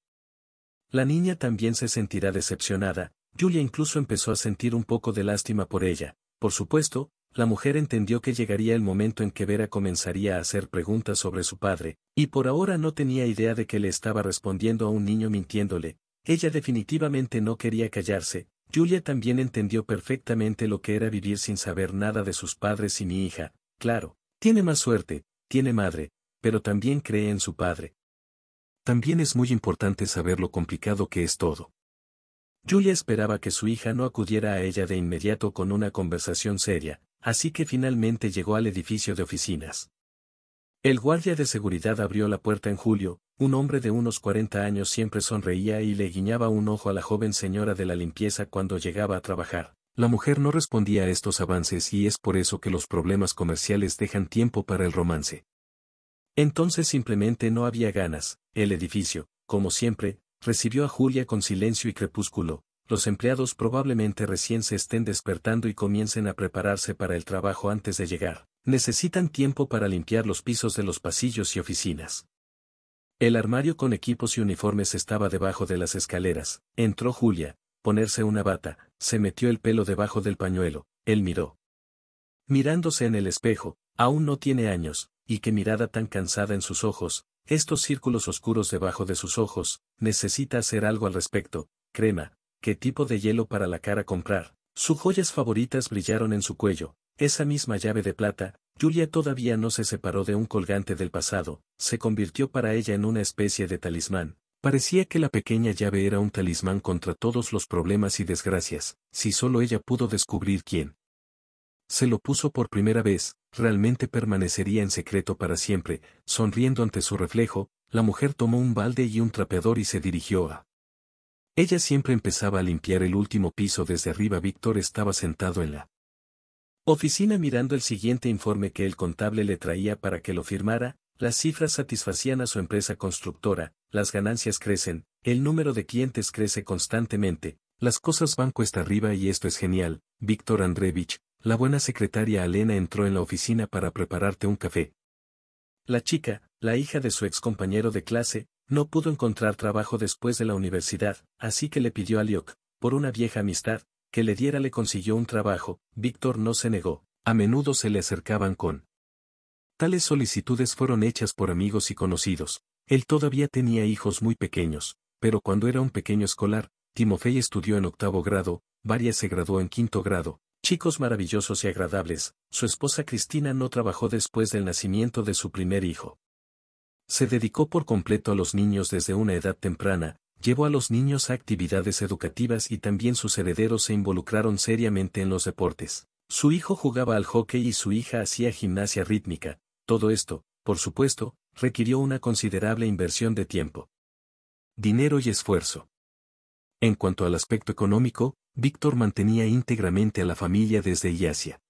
La niña también se sentirá decepcionada, Julia incluso empezó a sentir un poco de lástima por ella. Por supuesto, la mujer entendió que llegaría el momento en que Vera comenzaría a hacer preguntas sobre su padre, y por ahora no tenía idea de que le estaba respondiendo a un niño mintiéndole. Ella definitivamente no quería callarse. Julia también entendió perfectamente lo que era vivir sin saber nada de sus padres y mi hija, claro, tiene más suerte, tiene madre, pero también cree en su padre. También es muy importante saber lo complicado que es todo. Julia esperaba que su hija no acudiera a ella de inmediato con una conversación seria, Así que finalmente llegó al edificio de oficinas. El guardia de seguridad abrió la puerta en julio, un hombre de unos 40 años siempre sonreía y le guiñaba un ojo a la joven señora de la limpieza cuando llegaba a trabajar. La mujer no respondía a estos avances y es por eso que los problemas comerciales dejan tiempo para el romance. Entonces simplemente no había ganas, el edificio, como siempre, recibió a Julia con silencio y crepúsculo, los empleados probablemente recién se estén despertando y comiencen a prepararse para el trabajo antes de llegar. Necesitan tiempo para limpiar los pisos de los pasillos y oficinas. El armario con equipos y uniformes estaba debajo de las escaleras. Entró Julia, ponerse una bata, se metió el pelo debajo del pañuelo, él miró. Mirándose en el espejo, aún no tiene años, y qué mirada tan cansada en sus ojos, estos círculos oscuros debajo de sus ojos, necesita hacer algo al respecto, crema, qué tipo de hielo para la cara comprar. Sus joyas favoritas brillaron en su cuello, esa misma llave de plata, Julia todavía no se separó de un colgante del pasado, se convirtió para ella en una especie de talismán. Parecía que la pequeña llave era un talismán contra todos los problemas y desgracias, si solo ella pudo descubrir quién. Se lo puso por primera vez, realmente permanecería en secreto para siempre, sonriendo ante su reflejo, la mujer tomó un balde y un trapeador y se dirigió a ella siempre empezaba a limpiar el último piso desde arriba. Víctor estaba sentado en la oficina mirando el siguiente informe que el contable le traía para que lo firmara, las cifras satisfacían a su empresa constructora, las ganancias crecen, el número de clientes crece constantemente, las cosas van cuesta arriba y esto es genial, Víctor Andrevich, la buena secretaria Alena entró en la oficina para prepararte un café. La chica, la hija de su ex compañero de clase, no pudo encontrar trabajo después de la universidad, así que le pidió a Liok, por una vieja amistad, que le diera le consiguió un trabajo, Víctor no se negó, a menudo se le acercaban con. Tales solicitudes fueron hechas por amigos y conocidos, él todavía tenía hijos muy pequeños, pero cuando era un pequeño escolar, Timofey estudió en octavo grado, Varia se graduó en quinto grado, chicos maravillosos y agradables, su esposa Cristina no trabajó después del nacimiento de su primer hijo. Se dedicó por completo a los niños desde una edad temprana, llevó a los niños a actividades educativas y también sus herederos se involucraron seriamente en los deportes. Su hijo jugaba al hockey y su hija hacía gimnasia rítmica. Todo esto, por supuesto, requirió una considerable inversión de tiempo, dinero y esfuerzo. En cuanto al aspecto económico, Víctor mantenía íntegramente a la familia desde Iasia.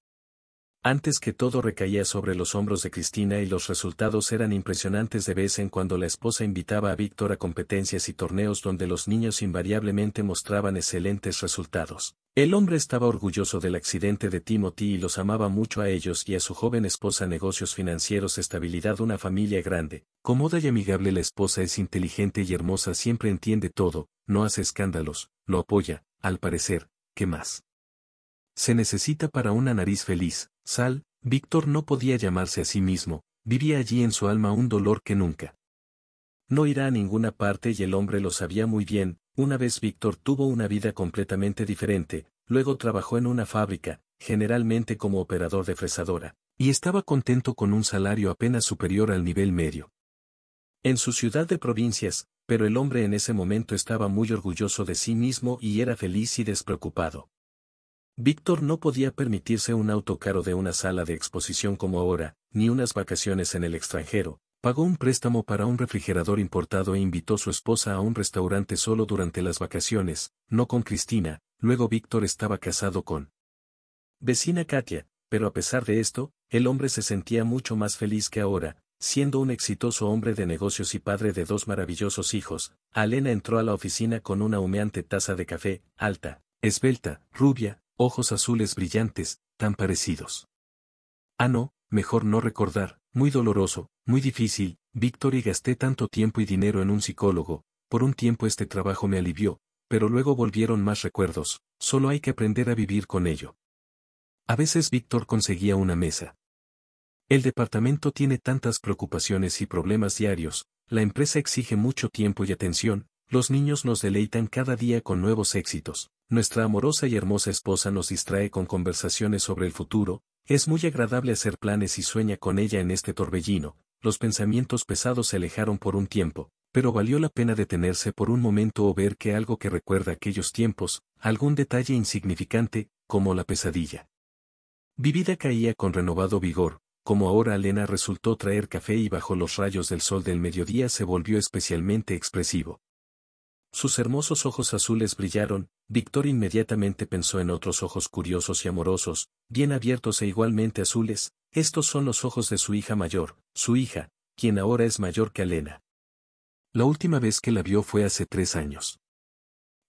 Antes que todo recaía sobre los hombros de Cristina y los resultados eran impresionantes de vez en cuando la esposa invitaba a Víctor a competencias y torneos donde los niños invariablemente mostraban excelentes resultados. El hombre estaba orgulloso del accidente de Timothy y los amaba mucho a ellos y a su joven esposa negocios financieros estabilidad una familia grande. Cómoda y amigable la esposa es inteligente y hermosa siempre entiende todo, no hace escándalos, lo apoya, al parecer, ¿qué más? Se necesita para una nariz feliz, Sal, Víctor no podía llamarse a sí mismo, vivía allí en su alma un dolor que nunca. No irá a ninguna parte y el hombre lo sabía muy bien, una vez Víctor tuvo una vida completamente diferente, luego trabajó en una fábrica, generalmente como operador de fresadora, y estaba contento con un salario apenas superior al nivel medio. En su ciudad de provincias, pero el hombre en ese momento estaba muy orgulloso de sí mismo y era feliz y despreocupado. Víctor no podía permitirse un auto caro de una sala de exposición como ahora, ni unas vacaciones en el extranjero, pagó un préstamo para un refrigerador importado e invitó a su esposa a un restaurante solo durante las vacaciones, no con Cristina, luego Víctor estaba casado con vecina Katia, pero a pesar de esto, el hombre se sentía mucho más feliz que ahora, siendo un exitoso hombre de negocios y padre de dos maravillosos hijos, Alena entró a la oficina con una humeante taza de café, alta, esbelta, rubia, ojos azules brillantes, tan parecidos. Ah, no, mejor no recordar, muy doloroso, muy difícil, Víctor y gasté tanto tiempo y dinero en un psicólogo, por un tiempo este trabajo me alivió, pero luego volvieron más recuerdos, solo hay que aprender a vivir con ello. A veces Víctor conseguía una mesa. El departamento tiene tantas preocupaciones y problemas diarios, la empresa exige mucho tiempo y atención, los niños nos deleitan cada día con nuevos éxitos, nuestra amorosa y hermosa esposa nos distrae con conversaciones sobre el futuro, es muy agradable hacer planes y sueña con ella en este torbellino, los pensamientos pesados se alejaron por un tiempo, pero valió la pena detenerse por un momento o ver que algo que recuerda aquellos tiempos, algún detalle insignificante, como la pesadilla. Vivida caía con renovado vigor, como ahora Elena resultó traer café y bajo los rayos del sol del mediodía se volvió especialmente expresivo. Sus hermosos ojos azules brillaron, Víctor inmediatamente pensó en otros ojos curiosos y amorosos, bien abiertos e igualmente azules, estos son los ojos de su hija mayor, su hija, quien ahora es mayor que Elena. La última vez que la vio fue hace tres años.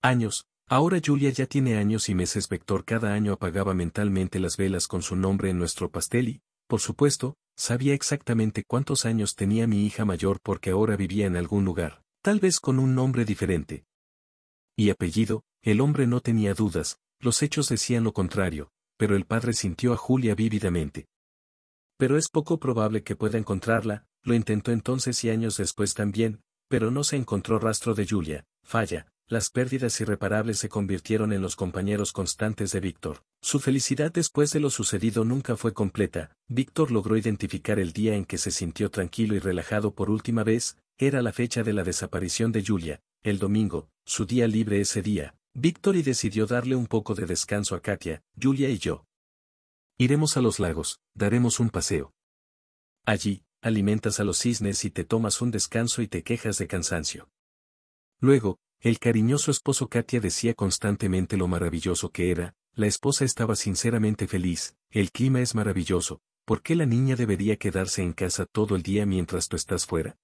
Años, ahora Julia ya tiene años y meses Víctor cada año apagaba mentalmente las velas con su nombre en nuestro pastel y, por supuesto, sabía exactamente cuántos años tenía mi hija mayor porque ahora vivía en algún lugar, tal vez con un nombre diferente. Y apellido, el hombre no tenía dudas, los hechos decían lo contrario, pero el padre sintió a Julia vívidamente. Pero es poco probable que pueda encontrarla, lo intentó entonces y años después también, pero no se encontró rastro de Julia, falla, las pérdidas irreparables se convirtieron en los compañeros constantes de Víctor. Su felicidad después de lo sucedido nunca fue completa, Víctor logró identificar el día en que se sintió tranquilo y relajado por última vez, era la fecha de la desaparición de Julia, el domingo, su día libre ese día, y decidió darle un poco de descanso a Katia, Julia y yo. Iremos a los lagos, daremos un paseo. Allí, alimentas a los cisnes y te tomas un descanso y te quejas de cansancio. Luego, el cariñoso esposo Katia decía constantemente lo maravilloso que era, la esposa estaba sinceramente feliz, el clima es maravilloso, ¿por qué la niña debería quedarse en casa todo el día mientras tú estás fuera?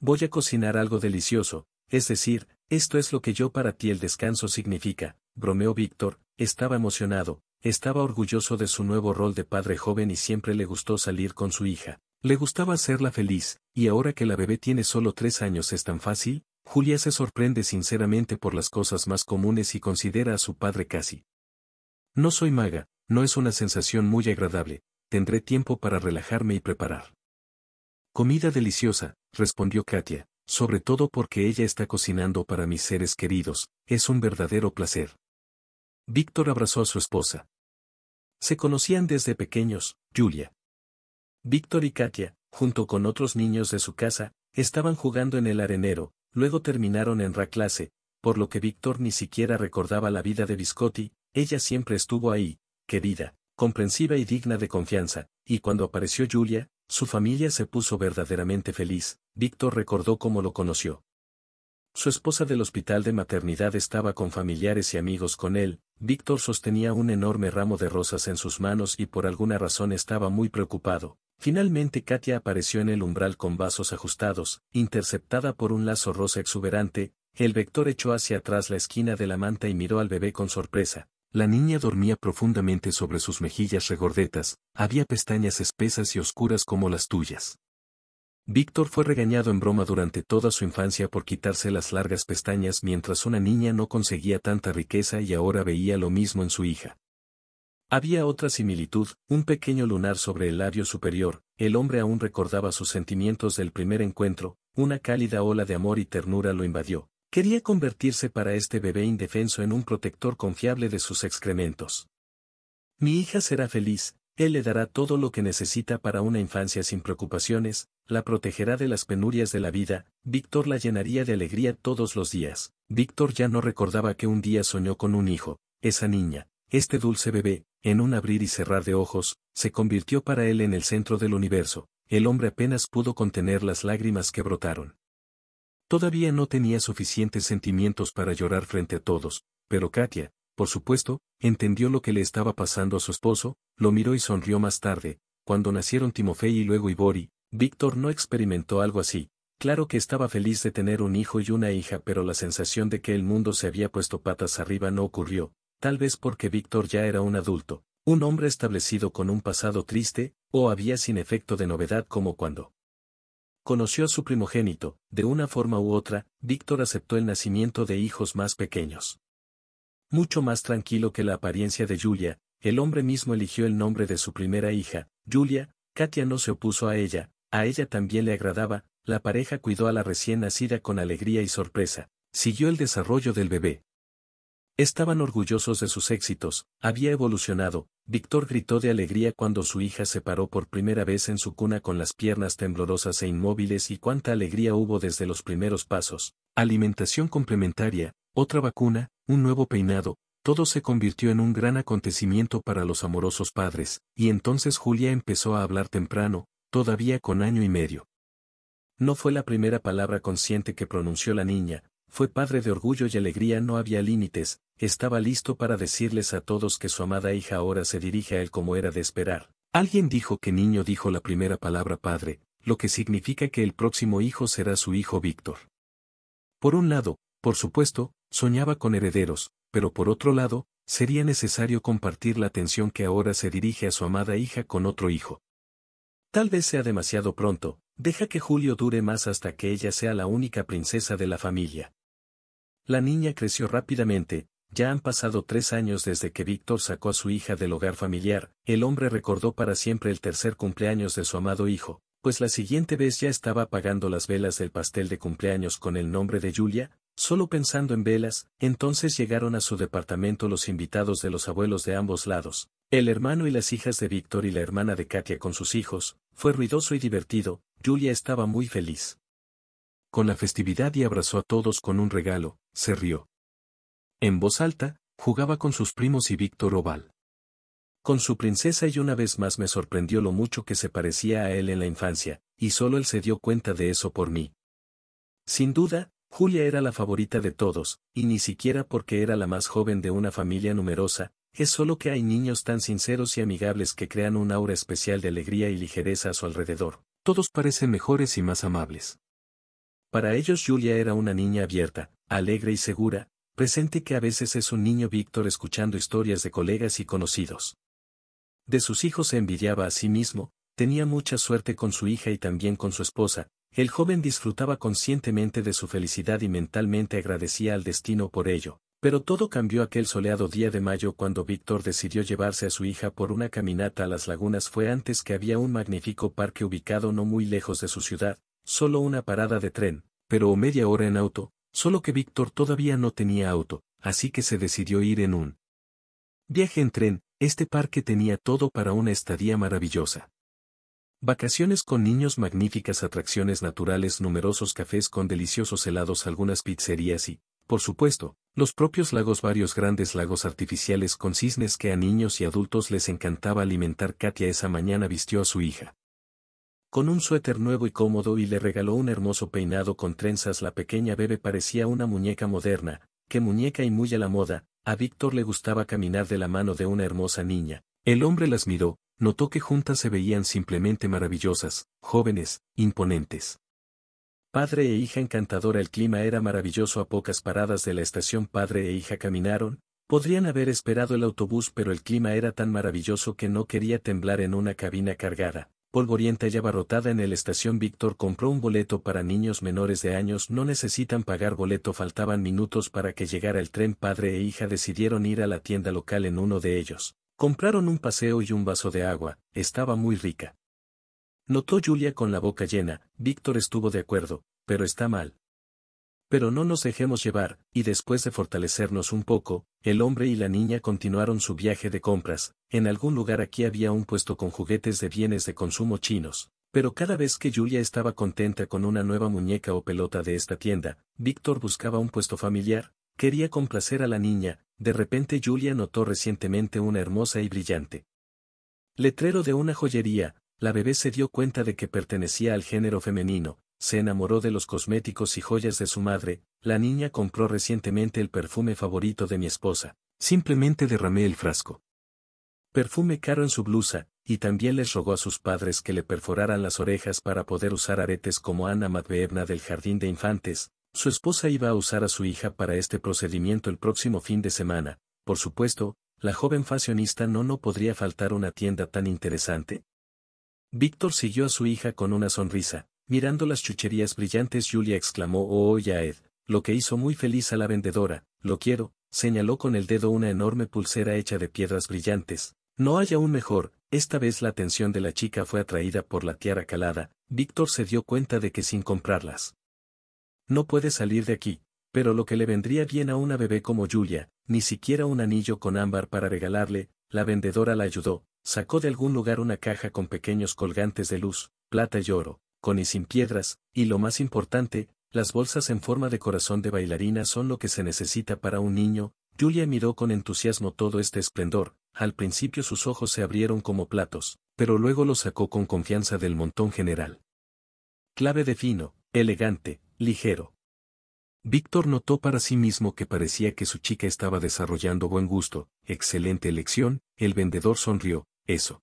Voy a cocinar algo delicioso, es decir, esto es lo que yo para ti el descanso significa, bromeó Víctor, estaba emocionado, estaba orgulloso de su nuevo rol de padre joven y siempre le gustó salir con su hija, le gustaba hacerla feliz, y ahora que la bebé tiene solo tres años es tan fácil, Julia se sorprende sinceramente por las cosas más comunes y considera a su padre casi. No soy maga, no es una sensación muy agradable, tendré tiempo para relajarme y preparar. Comida deliciosa, respondió Katia, sobre todo porque ella está cocinando para mis seres queridos, es un verdadero placer. Víctor abrazó a su esposa. Se conocían desde pequeños, Julia. Víctor y Katia, junto con otros niños de su casa, estaban jugando en el arenero, luego terminaron en Raclase, por lo que Víctor ni siquiera recordaba la vida de biscotti. ella siempre estuvo ahí, querida, comprensiva y digna de confianza, y cuando apareció Julia, su familia se puso verdaderamente feliz, Víctor recordó cómo lo conoció. Su esposa del hospital de maternidad estaba con familiares y amigos con él, Víctor sostenía un enorme ramo de rosas en sus manos y por alguna razón estaba muy preocupado. Finalmente Katia apareció en el umbral con vasos ajustados, interceptada por un lazo rosa exuberante, el vector echó hacia atrás la esquina de la manta y miró al bebé con sorpresa. La niña dormía profundamente sobre sus mejillas regordetas, había pestañas espesas y oscuras como las tuyas. Víctor fue regañado en broma durante toda su infancia por quitarse las largas pestañas mientras una niña no conseguía tanta riqueza y ahora veía lo mismo en su hija. Había otra similitud, un pequeño lunar sobre el labio superior, el hombre aún recordaba sus sentimientos del primer encuentro, una cálida ola de amor y ternura lo invadió, Quería convertirse para este bebé indefenso en un protector confiable de sus excrementos. Mi hija será feliz, él le dará todo lo que necesita para una infancia sin preocupaciones, la protegerá de las penurias de la vida, Víctor la llenaría de alegría todos los días. Víctor ya no recordaba que un día soñó con un hijo, esa niña, este dulce bebé, en un abrir y cerrar de ojos, se convirtió para él en el centro del universo, el hombre apenas pudo contener las lágrimas que brotaron. Todavía no tenía suficientes sentimientos para llorar frente a todos, pero Katia, por supuesto, entendió lo que le estaba pasando a su esposo, lo miró y sonrió más tarde, cuando nacieron Timofey y luego Ibori, Víctor no experimentó algo así. Claro que estaba feliz de tener un hijo y una hija, pero la sensación de que el mundo se había puesto patas arriba no ocurrió, tal vez porque Víctor ya era un adulto, un hombre establecido con un pasado triste, o había sin efecto de novedad como cuando Conoció a su primogénito, de una forma u otra, Víctor aceptó el nacimiento de hijos más pequeños. Mucho más tranquilo que la apariencia de Julia, el hombre mismo eligió el nombre de su primera hija, Julia, Katia no se opuso a ella, a ella también le agradaba, la pareja cuidó a la recién nacida con alegría y sorpresa, siguió el desarrollo del bebé, Estaban orgullosos de sus éxitos, había evolucionado, Víctor gritó de alegría cuando su hija se paró por primera vez en su cuna con las piernas temblorosas e inmóviles y cuánta alegría hubo desde los primeros pasos, alimentación complementaria, otra vacuna, un nuevo peinado, todo se convirtió en un gran acontecimiento para los amorosos padres, y entonces Julia empezó a hablar temprano, todavía con año y medio. No fue la primera palabra consciente que pronunció la niña, fue padre de orgullo y alegría no había límites, estaba listo para decirles a todos que su amada hija ahora se dirige a él como era de esperar. Alguien dijo que niño dijo la primera palabra padre, lo que significa que el próximo hijo será su hijo Víctor. Por un lado, por supuesto, soñaba con herederos, pero por otro lado, sería necesario compartir la atención que ahora se dirige a su amada hija con otro hijo. Tal vez sea demasiado pronto, deja que Julio dure más hasta que ella sea la única princesa de la familia. La niña creció rápidamente, ya han pasado tres años desde que Víctor sacó a su hija del hogar familiar, el hombre recordó para siempre el tercer cumpleaños de su amado hijo, pues la siguiente vez ya estaba apagando las velas del pastel de cumpleaños con el nombre de Julia, solo pensando en velas, entonces llegaron a su departamento los invitados de los abuelos de ambos lados, el hermano y las hijas de Víctor y la hermana de Katia con sus hijos, fue ruidoso y divertido, Julia estaba muy feliz. Con la festividad y abrazó a todos con un regalo, se rió, en voz alta, jugaba con sus primos y Víctor Oval. Con su princesa y una vez más me sorprendió lo mucho que se parecía a él en la infancia, y solo él se dio cuenta de eso por mí. Sin duda, Julia era la favorita de todos, y ni siquiera porque era la más joven de una familia numerosa, es solo que hay niños tan sinceros y amigables que crean un aura especial de alegría y ligereza a su alrededor. Todos parecen mejores y más amables. Para ellos Julia era una niña abierta, alegre y segura, presente que a veces es un niño Víctor escuchando historias de colegas y conocidos. De sus hijos se envidiaba a sí mismo, tenía mucha suerte con su hija y también con su esposa, el joven disfrutaba conscientemente de su felicidad y mentalmente agradecía al destino por ello, pero todo cambió aquel soleado día de mayo cuando Víctor decidió llevarse a su hija por una caminata a las lagunas fue antes que había un magnífico parque ubicado no muy lejos de su ciudad, solo una parada de tren, pero o media hora en auto, solo que Víctor todavía no tenía auto, así que se decidió ir en un viaje en tren, este parque tenía todo para una estadía maravillosa. Vacaciones con niños, magníficas atracciones naturales, numerosos cafés con deliciosos helados, algunas pizzerías y, por supuesto, los propios lagos, varios grandes lagos artificiales con cisnes que a niños y adultos les encantaba alimentar. Katia esa mañana vistió a su hija. Con un suéter nuevo y cómodo y le regaló un hermoso peinado con trenzas la pequeña bebé parecía una muñeca moderna, que muñeca y muy a la moda, a Víctor le gustaba caminar de la mano de una hermosa niña. El hombre las miró, notó que juntas se veían simplemente maravillosas, jóvenes, imponentes. Padre e hija encantadora el clima era maravilloso a pocas paradas de la estación padre e hija caminaron, podrían haber esperado el autobús pero el clima era tan maravilloso que no quería temblar en una cabina cargada, polvorienta y abarrotada en el estación Víctor compró un boleto para niños menores de años no necesitan pagar boleto faltaban minutos para que llegara el tren padre e hija decidieron ir a la tienda local en uno de ellos. Compraron un paseo y un vaso de agua, estaba muy rica. Notó Julia con la boca llena, Víctor estuvo de acuerdo, pero está mal, pero no nos dejemos llevar, y después de fortalecernos un poco, el hombre y la niña continuaron su viaje de compras, en algún lugar aquí había un puesto con juguetes de bienes de consumo chinos, pero cada vez que Julia estaba contenta con una nueva muñeca o pelota de esta tienda, Víctor buscaba un puesto familiar, quería complacer a la niña, de repente Julia notó recientemente una hermosa y brillante. Letrero de una joyería, la bebé se dio cuenta de que pertenecía al género femenino, se enamoró de los cosméticos y joyas de su madre, la niña compró recientemente el perfume favorito de mi esposa, simplemente derramé el frasco. Perfume caro en su blusa, y también les rogó a sus padres que le perforaran las orejas para poder usar aretes como Ana Matveevna del jardín de infantes, su esposa iba a usar a su hija para este procedimiento el próximo fin de semana, por supuesto, la joven fashionista no no podría faltar una tienda tan interesante. Víctor siguió a su hija con una sonrisa, Mirando las chucherías brillantes Julia exclamó Oh ya Ed, lo que hizo muy feliz a la vendedora, lo quiero, señaló con el dedo una enorme pulsera hecha de piedras brillantes. No hay aún mejor, esta vez la atención de la chica fue atraída por la tiara calada, Víctor se dio cuenta de que sin comprarlas. No puede salir de aquí, pero lo que le vendría bien a una bebé como Julia, ni siquiera un anillo con ámbar para regalarle, la vendedora la ayudó, sacó de algún lugar una caja con pequeños colgantes de luz, plata y oro, con y sin piedras, y lo más importante, las bolsas en forma de corazón de bailarina son lo que se necesita para un niño. Julia miró con entusiasmo todo este esplendor, al principio sus ojos se abrieron como platos, pero luego lo sacó con confianza del montón general. Clave de fino, elegante, ligero. Víctor notó para sí mismo que parecía que su chica estaba desarrollando buen gusto, excelente elección, el vendedor sonrió, eso.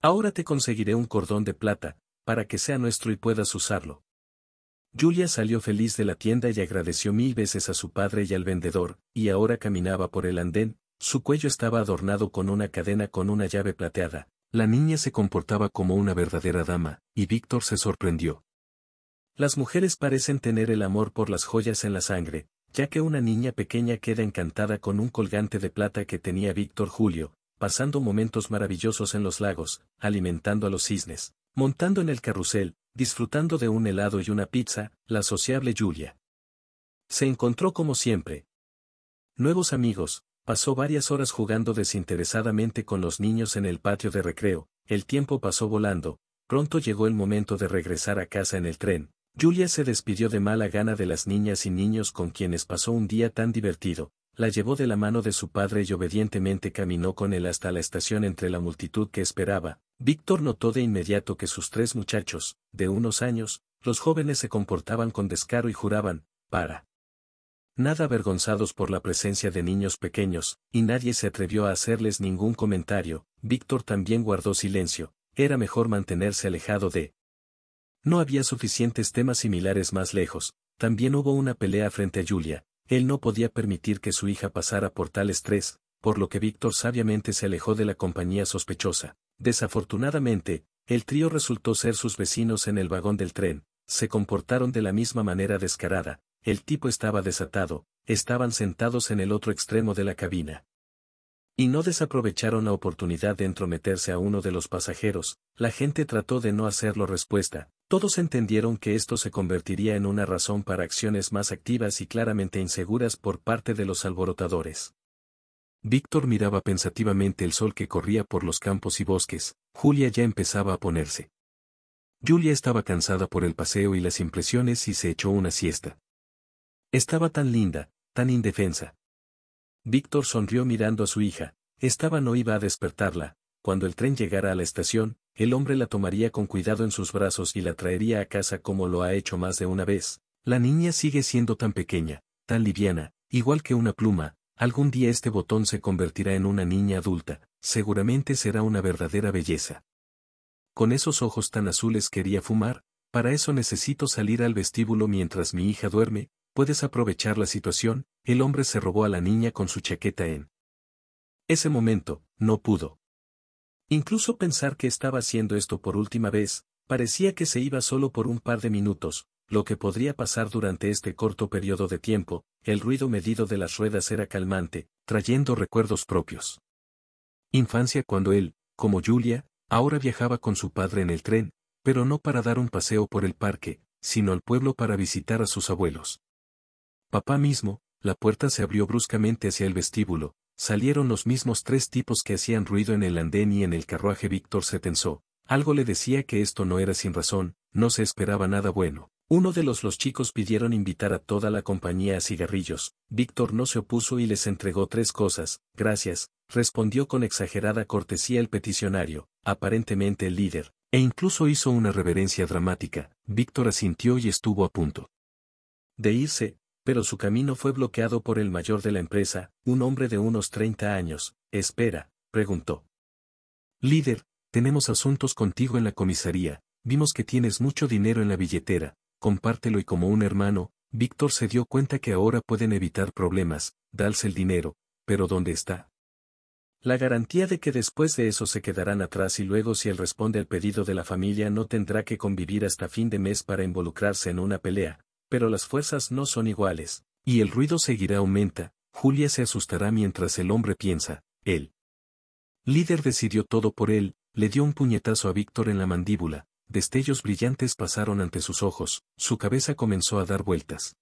Ahora te conseguiré un cordón de plata, para que sea nuestro y puedas usarlo. Julia salió feliz de la tienda y agradeció mil veces a su padre y al vendedor, y ahora caminaba por el andén, su cuello estaba adornado con una cadena con una llave plateada, la niña se comportaba como una verdadera dama, y Víctor se sorprendió. Las mujeres parecen tener el amor por las joyas en la sangre, ya que una niña pequeña queda encantada con un colgante de plata que tenía Víctor Julio, pasando momentos maravillosos en los lagos, alimentando a los cisnes. Montando en el carrusel, disfrutando de un helado y una pizza, la sociable Julia. Se encontró como siempre. Nuevos amigos, pasó varias horas jugando desinteresadamente con los niños en el patio de recreo, el tiempo pasó volando, pronto llegó el momento de regresar a casa en el tren. Julia se despidió de mala gana de las niñas y niños con quienes pasó un día tan divertido, la llevó de la mano de su padre y obedientemente caminó con él hasta la estación entre la multitud que esperaba. Víctor notó de inmediato que sus tres muchachos, de unos años, los jóvenes se comportaban con descaro y juraban, para. Nada avergonzados por la presencia de niños pequeños, y nadie se atrevió a hacerles ningún comentario, Víctor también guardó silencio, era mejor mantenerse alejado de. No había suficientes temas similares más lejos, también hubo una pelea frente a Julia, él no podía permitir que su hija pasara por tal estrés, por lo que Víctor sabiamente se alejó de la compañía sospechosa. Desafortunadamente, el trío resultó ser sus vecinos en el vagón del tren, se comportaron de la misma manera descarada, el tipo estaba desatado, estaban sentados en el otro extremo de la cabina. Y no desaprovecharon la oportunidad de entrometerse a uno de los pasajeros, la gente trató de no hacerlo respuesta, todos entendieron que esto se convertiría en una razón para acciones más activas y claramente inseguras por parte de los alborotadores. Víctor miraba pensativamente el sol que corría por los campos y bosques, Julia ya empezaba a ponerse. Julia estaba cansada por el paseo y las impresiones y se echó una siesta. Estaba tan linda, tan indefensa. Víctor sonrió mirando a su hija, estaba no iba a despertarla, cuando el tren llegara a la estación, el hombre la tomaría con cuidado en sus brazos y la traería a casa como lo ha hecho más de una vez. La niña sigue siendo tan pequeña, tan liviana, igual que una pluma, algún día este botón se convertirá en una niña adulta, seguramente será una verdadera belleza. Con esos ojos tan azules quería fumar, para eso necesito salir al vestíbulo mientras mi hija duerme, puedes aprovechar la situación, el hombre se robó a la niña con su chaqueta en. Ese momento, no pudo. Incluso pensar que estaba haciendo esto por última vez, parecía que se iba solo por un par de minutos, lo que podría pasar durante este corto periodo de tiempo, el ruido medido de las ruedas era calmante, trayendo recuerdos propios. Infancia cuando él, como Julia, ahora viajaba con su padre en el tren, pero no para dar un paseo por el parque, sino al pueblo para visitar a sus abuelos. Papá mismo, la puerta se abrió bruscamente hacia el vestíbulo, Salieron los mismos tres tipos que hacían ruido en el andén y en el carruaje Víctor se tensó. Algo le decía que esto no era sin razón, no se esperaba nada bueno. Uno de los los chicos pidieron invitar a toda la compañía a cigarrillos. Víctor no se opuso y les entregó tres cosas. Gracias, respondió con exagerada cortesía el peticionario, aparentemente el líder, e incluso hizo una reverencia dramática. Víctor asintió y estuvo a punto de irse, pero su camino fue bloqueado por el mayor de la empresa, un hombre de unos 30 años. Espera, preguntó. Líder, tenemos asuntos contigo en la comisaría, vimos que tienes mucho dinero en la billetera, compártelo y como un hermano, Víctor se dio cuenta que ahora pueden evitar problemas, darse el dinero, pero ¿dónde está? La garantía de que después de eso se quedarán atrás y luego si él responde al pedido de la familia no tendrá que convivir hasta fin de mes para involucrarse en una pelea, pero las fuerzas no son iguales, y el ruido seguirá aumenta, Julia se asustará mientras el hombre piensa, él. Líder decidió todo por él, le dio un puñetazo a Víctor en la mandíbula, destellos brillantes pasaron ante sus ojos, su cabeza comenzó a dar vueltas.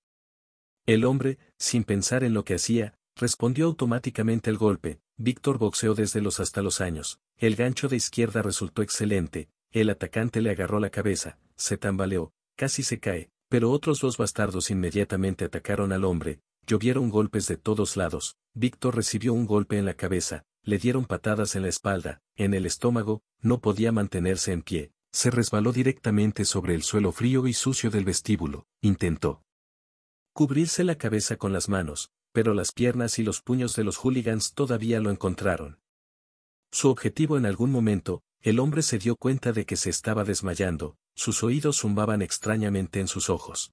El hombre, sin pensar en lo que hacía, respondió automáticamente al golpe, Víctor boxeó desde los hasta los años, el gancho de izquierda resultó excelente, el atacante le agarró la cabeza, se tambaleó, casi se cae, pero otros dos bastardos inmediatamente atacaron al hombre, llovieron golpes de todos lados, Víctor recibió un golpe en la cabeza, le dieron patadas en la espalda, en el estómago, no podía mantenerse en pie, se resbaló directamente sobre el suelo frío y sucio del vestíbulo, intentó cubrirse la cabeza con las manos, pero las piernas y los puños de los hooligans todavía lo encontraron. Su objetivo en algún momento, el hombre se dio cuenta de que se estaba desmayando, sus oídos zumbaban extrañamente en sus ojos.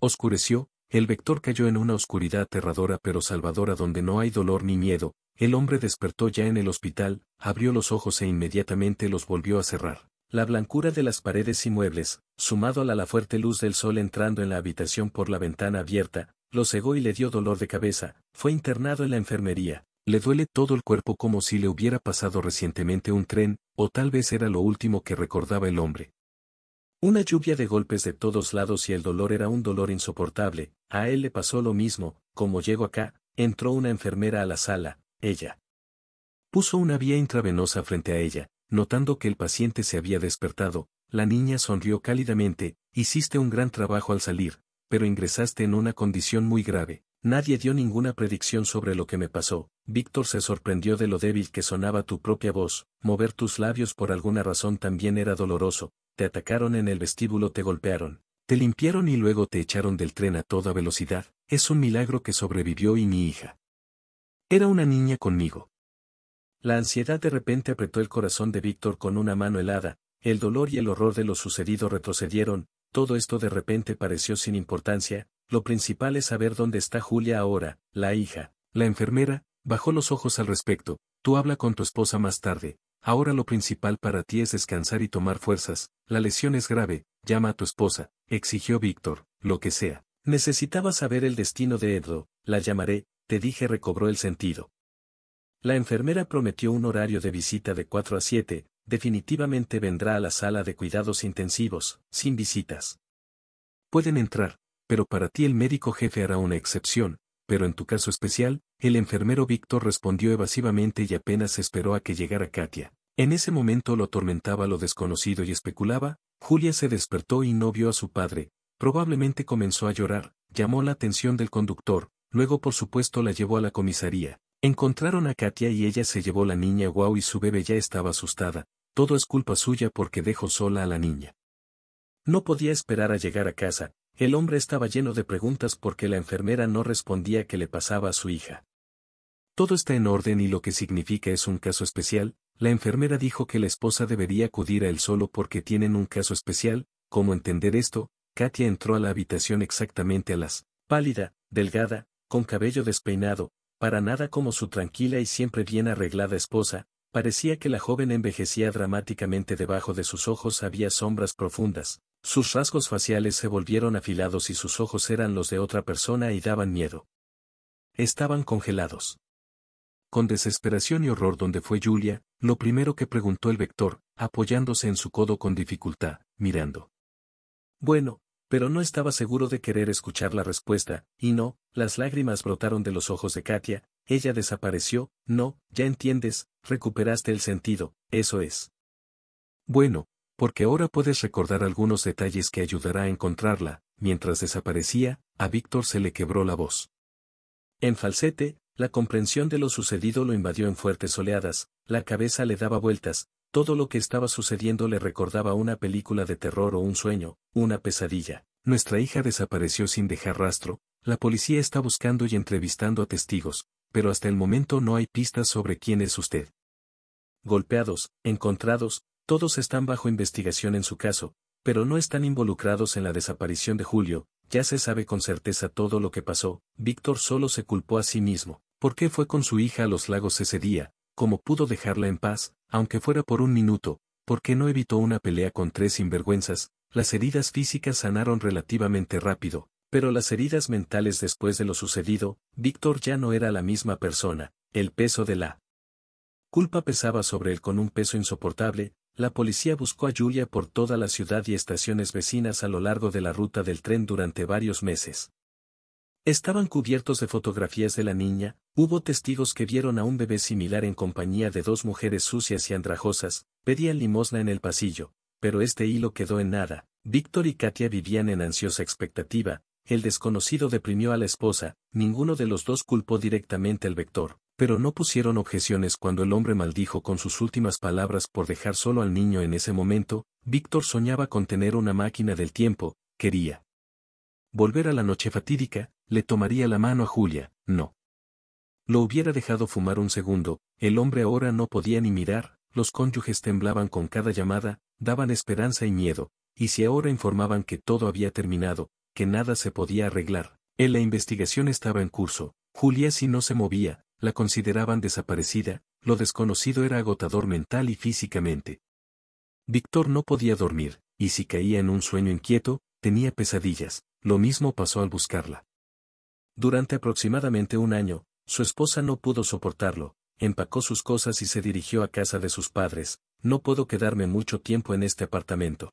Oscureció, el vector cayó en una oscuridad aterradora pero salvadora donde no hay dolor ni miedo, el hombre despertó ya en el hospital, abrió los ojos e inmediatamente los volvió a cerrar. La blancura de las paredes y muebles, sumado a la, fuerte luz del sol entrando en la habitación por la ventana abierta, lo cegó y le dio dolor de cabeza, fue internado en la enfermería, le duele todo el cuerpo como si le hubiera pasado recientemente un tren, o tal vez era lo último que recordaba el hombre. Una lluvia de golpes de todos lados y el dolor era un dolor insoportable, a él le pasó lo mismo, como llegó acá, entró una enfermera a la sala, ella. Puso una vía intravenosa frente a ella, notando que el paciente se había despertado, la niña sonrió cálidamente, hiciste un gran trabajo al salir, pero ingresaste en una condición muy grave. Nadie dio ninguna predicción sobre lo que me pasó. Víctor se sorprendió de lo débil que sonaba tu propia voz, mover tus labios por alguna razón también era doloroso, te atacaron en el vestíbulo, te golpearon, te limpiaron y luego te echaron del tren a toda velocidad, es un milagro que sobrevivió y mi hija. Era una niña conmigo. La ansiedad de repente apretó el corazón de Víctor con una mano helada, el dolor y el horror de lo sucedido retrocedieron, todo esto de repente pareció sin importancia, lo principal es saber dónde está Julia ahora, la hija, la enfermera, bajó los ojos al respecto, tú habla con tu esposa más tarde, ahora lo principal para ti es descansar y tomar fuerzas, la lesión es grave, llama a tu esposa, exigió Víctor, lo que sea. Necesitaba saber el destino de Edo. la llamaré, te dije recobró el sentido. La enfermera prometió un horario de visita de 4 a 7, definitivamente vendrá a la sala de cuidados intensivos, sin visitas. Pueden entrar, pero para ti el médico jefe hará una excepción, pero en tu caso especial, el enfermero Víctor respondió evasivamente y apenas esperó a que llegara Katia. En ese momento lo atormentaba lo desconocido y especulaba, Julia se despertó y no vio a su padre, probablemente comenzó a llorar, llamó la atención del conductor, luego por supuesto la llevó a la comisaría. Encontraron a Katia y ella se llevó la niña guau y su bebé ya estaba asustada, todo es culpa suya porque dejó sola a la niña. No podía esperar a llegar a casa, el hombre estaba lleno de preguntas porque la enfermera no respondía qué le pasaba a su hija. Todo está en orden y lo que significa es un caso especial, la enfermera dijo que la esposa debería acudir a él solo porque tienen un caso especial, ¿cómo entender esto? Katia entró a la habitación exactamente a las, pálida, delgada, con cabello despeinado, para nada como su tranquila y siempre bien arreglada esposa, parecía que la joven envejecía dramáticamente debajo de sus ojos había sombras profundas, sus rasgos faciales se volvieron afilados y sus ojos eran los de otra persona y daban miedo. Estaban congelados. Con desesperación y horror donde fue Julia, lo primero que preguntó el vector, apoyándose en su codo con dificultad, mirando. Bueno, pero no estaba seguro de querer escuchar la respuesta, y no, las lágrimas brotaron de los ojos de Katia, ella desapareció, no, ya entiendes, recuperaste el sentido, eso es. Bueno, porque ahora puedes recordar algunos detalles que ayudará a encontrarla, mientras desaparecía, a Víctor se le quebró la voz. En falsete, la comprensión de lo sucedido lo invadió en fuertes oleadas, la cabeza le daba vueltas, todo lo que estaba sucediendo le recordaba una película de terror o un sueño, una pesadilla. Nuestra hija desapareció sin dejar rastro, la policía está buscando y entrevistando a testigos, pero hasta el momento no hay pistas sobre quién es usted. Golpeados, encontrados, todos están bajo investigación en su caso, pero no están involucrados en la desaparición de Julio, ya se sabe con certeza todo lo que pasó, Víctor solo se culpó a sí mismo, por qué fue con su hija a los lagos ese día, cómo pudo dejarla en paz, aunque fuera por un minuto, porque no evitó una pelea con tres sinvergüenzas, las heridas físicas sanaron relativamente rápido, pero las heridas mentales después de lo sucedido, Víctor ya no era la misma persona, el peso de la culpa pesaba sobre él con un peso insoportable, la policía buscó a Julia por toda la ciudad y estaciones vecinas a lo largo de la ruta del tren durante varios meses. Estaban cubiertos de fotografías de la niña, hubo testigos que vieron a un bebé similar en compañía de dos mujeres sucias y andrajosas, pedían limosna en el pasillo, pero este hilo quedó en nada. Víctor y Katia vivían en ansiosa expectativa, el desconocido deprimió a la esposa, ninguno de los dos culpó directamente al vector pero no pusieron objeciones cuando el hombre maldijo con sus últimas palabras por dejar solo al niño en ese momento, Víctor soñaba con tener una máquina del tiempo, quería. Volver a la noche fatídica, le tomaría la mano a Julia, no. Lo hubiera dejado fumar un segundo, el hombre ahora no podía ni mirar, los cónyuges temblaban con cada llamada, daban esperanza y miedo, y si ahora informaban que todo había terminado, que nada se podía arreglar, en la investigación estaba en curso, Julia si no se movía, la consideraban desaparecida, lo desconocido era agotador mental y físicamente. Víctor no podía dormir, y si caía en un sueño inquieto, tenía pesadillas, lo mismo pasó al buscarla. Durante aproximadamente un año, su esposa no pudo soportarlo, empacó sus cosas y se dirigió a casa de sus padres, no puedo quedarme mucho tiempo en este apartamento.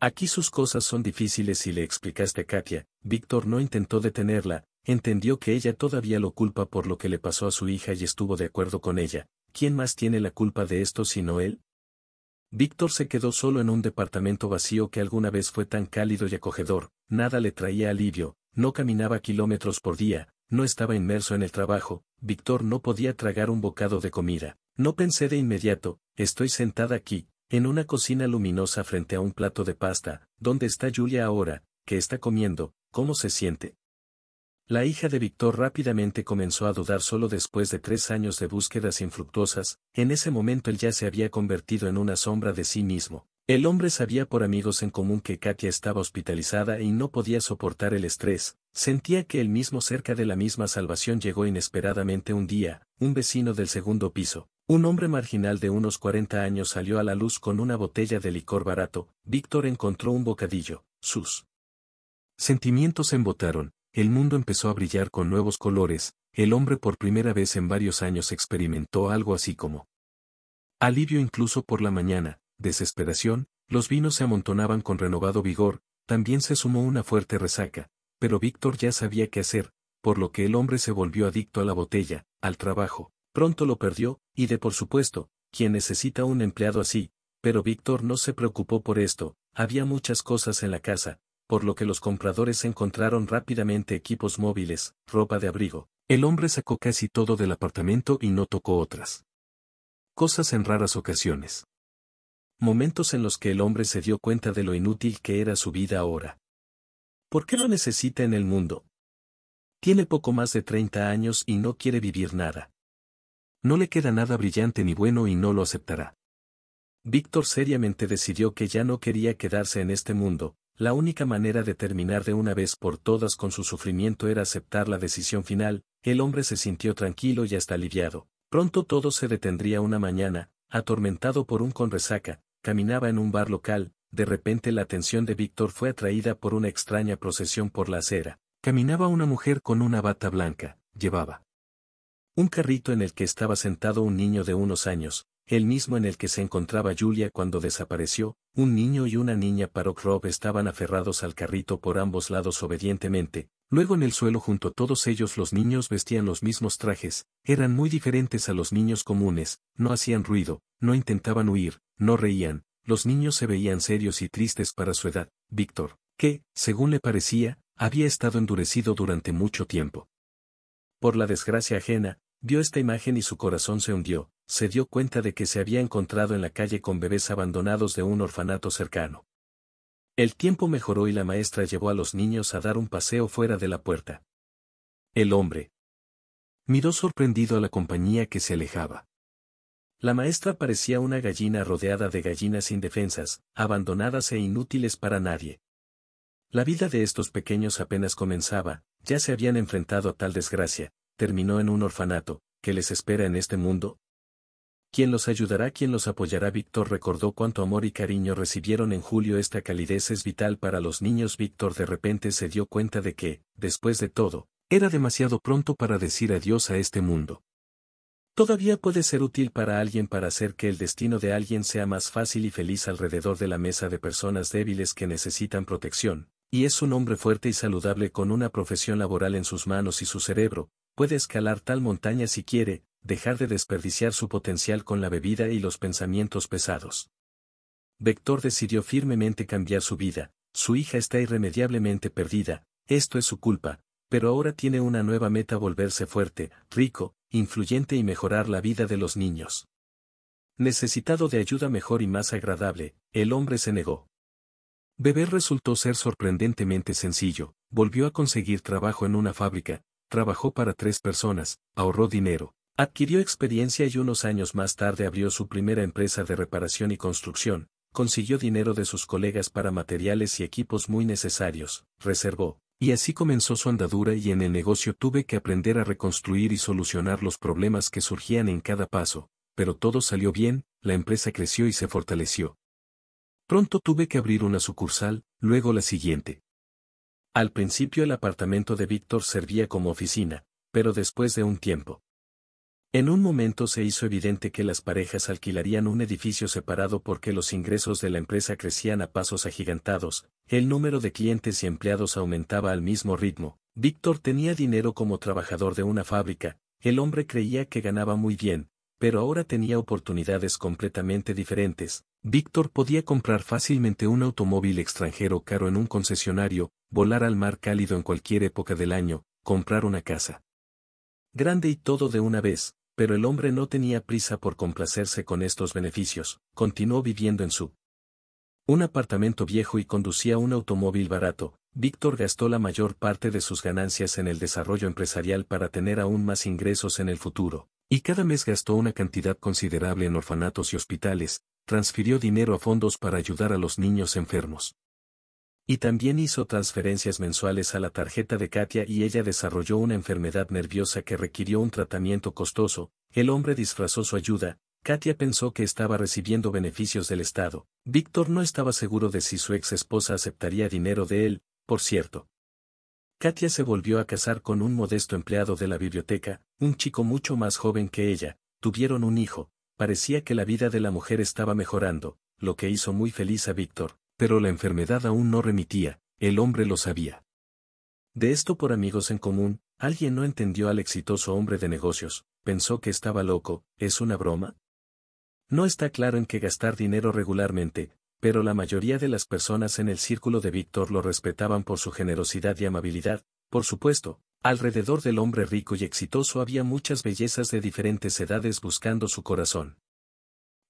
Aquí sus cosas son difíciles y le explicaste a Katia, Víctor no intentó detenerla, entendió que ella todavía lo culpa por lo que le pasó a su hija y estuvo de acuerdo con ella. ¿Quién más tiene la culpa de esto sino él? Víctor se quedó solo en un departamento vacío que alguna vez fue tan cálido y acogedor, nada le traía alivio, no caminaba kilómetros por día, no estaba inmerso en el trabajo, Víctor no podía tragar un bocado de comida. No pensé de inmediato, estoy sentada aquí, en una cocina luminosa frente a un plato de pasta, ¿dónde está Julia ahora? ¿Qué está comiendo? ¿Cómo se siente? La hija de Víctor rápidamente comenzó a dudar solo después de tres años de búsquedas infructuosas, en ese momento él ya se había convertido en una sombra de sí mismo. El hombre sabía por amigos en común que Katia estaba hospitalizada y no podía soportar el estrés, sentía que el mismo cerca de la misma salvación llegó inesperadamente un día, un vecino del segundo piso. Un hombre marginal de unos 40 años salió a la luz con una botella de licor barato, Víctor encontró un bocadillo, sus sentimientos embotaron, el mundo empezó a brillar con nuevos colores, el hombre por primera vez en varios años experimentó algo así como alivio incluso por la mañana, desesperación, los vinos se amontonaban con renovado vigor, también se sumó una fuerte resaca, pero Víctor ya sabía qué hacer, por lo que el hombre se volvió adicto a la botella, al trabajo, pronto lo perdió, y de por supuesto, quien necesita un empleado así, pero Víctor no se preocupó por esto, había muchas cosas en la casa, por lo que los compradores encontraron rápidamente equipos móviles, ropa de abrigo. El hombre sacó casi todo del apartamento y no tocó otras. Cosas en raras ocasiones. Momentos en los que el hombre se dio cuenta de lo inútil que era su vida ahora. ¿Por qué lo necesita en el mundo? Tiene poco más de 30 años y no quiere vivir nada. No le queda nada brillante ni bueno y no lo aceptará. Víctor seriamente decidió que ya no quería quedarse en este mundo, la única manera de terminar de una vez por todas con su sufrimiento era aceptar la decisión final, el hombre se sintió tranquilo y hasta aliviado. Pronto todo se detendría una mañana, atormentado por un con resaca, caminaba en un bar local, de repente la atención de Víctor fue atraída por una extraña procesión por la acera. Caminaba una mujer con una bata blanca, llevaba un carrito en el que estaba sentado un niño de unos años, el mismo en el que se encontraba Julia cuando desapareció, un niño y una niña Parok estaban aferrados al carrito por ambos lados obedientemente, luego en el suelo junto a todos ellos los niños vestían los mismos trajes, eran muy diferentes a los niños comunes, no hacían ruido, no intentaban huir, no reían, los niños se veían serios y tristes para su edad, Víctor, que, según le parecía, había estado endurecido durante mucho tiempo. Por la desgracia ajena, vio esta imagen y su corazón se hundió, se dio cuenta de que se había encontrado en la calle con bebés abandonados de un orfanato cercano. El tiempo mejoró y la maestra llevó a los niños a dar un paseo fuera de la puerta. El hombre miró sorprendido a la compañía que se alejaba. La maestra parecía una gallina rodeada de gallinas indefensas, abandonadas e inútiles para nadie. La vida de estos pequeños apenas comenzaba, ya se habían enfrentado a tal desgracia, terminó en un orfanato, que les espera en este mundo, quien los ayudará, quien los apoyará. Víctor recordó cuánto amor y cariño recibieron en julio. Esta calidez es vital para los niños. Víctor de repente se dio cuenta de que, después de todo, era demasiado pronto para decir adiós a este mundo. Todavía puede ser útil para alguien para hacer que el destino de alguien sea más fácil y feliz alrededor de la mesa de personas débiles que necesitan protección, y es un hombre fuerte y saludable con una profesión laboral en sus manos y su cerebro, puede escalar tal montaña si quiere, dejar de desperdiciar su potencial con la bebida y los pensamientos pesados. Vector decidió firmemente cambiar su vida, su hija está irremediablemente perdida, esto es su culpa, pero ahora tiene una nueva meta volverse fuerte, rico, influyente y mejorar la vida de los niños. Necesitado de ayuda mejor y más agradable, el hombre se negó. Beber resultó ser sorprendentemente sencillo, volvió a conseguir trabajo en una fábrica, trabajó para tres personas, ahorró dinero, Adquirió experiencia y unos años más tarde abrió su primera empresa de reparación y construcción, consiguió dinero de sus colegas para materiales y equipos muy necesarios, reservó, y así comenzó su andadura y en el negocio tuve que aprender a reconstruir y solucionar los problemas que surgían en cada paso, pero todo salió bien, la empresa creció y se fortaleció. Pronto tuve que abrir una sucursal, luego la siguiente. Al principio el apartamento de Víctor servía como oficina, pero después de un tiempo, en un momento se hizo evidente que las parejas alquilarían un edificio separado porque los ingresos de la empresa crecían a pasos agigantados, el número de clientes y empleados aumentaba al mismo ritmo, Víctor tenía dinero como trabajador de una fábrica, el hombre creía que ganaba muy bien, pero ahora tenía oportunidades completamente diferentes. Víctor podía comprar fácilmente un automóvil extranjero caro en un concesionario, volar al mar cálido en cualquier época del año, comprar una casa grande y todo de una vez, pero el hombre no tenía prisa por complacerse con estos beneficios, continuó viviendo en su un apartamento viejo y conducía un automóvil barato, Víctor gastó la mayor parte de sus ganancias en el desarrollo empresarial para tener aún más ingresos en el futuro, y cada mes gastó una cantidad considerable en orfanatos y hospitales, transfirió dinero a fondos para ayudar a los niños enfermos. Y también hizo transferencias mensuales a la tarjeta de Katia y ella desarrolló una enfermedad nerviosa que requirió un tratamiento costoso, el hombre disfrazó su ayuda, Katia pensó que estaba recibiendo beneficios del Estado, Víctor no estaba seguro de si su ex esposa aceptaría dinero de él, por cierto. Katia se volvió a casar con un modesto empleado de la biblioteca, un chico mucho más joven que ella, tuvieron un hijo, parecía que la vida de la mujer estaba mejorando, lo que hizo muy feliz a Víctor, pero la enfermedad aún no remitía, el hombre lo sabía. De esto por amigos en común, alguien no entendió al exitoso hombre de negocios, pensó que estaba loco, ¿es una broma? No está claro en qué gastar dinero regularmente, pero la mayoría de las personas en el círculo de Víctor lo respetaban por su generosidad y amabilidad, por supuesto, alrededor del hombre rico y exitoso había muchas bellezas de diferentes edades buscando su corazón.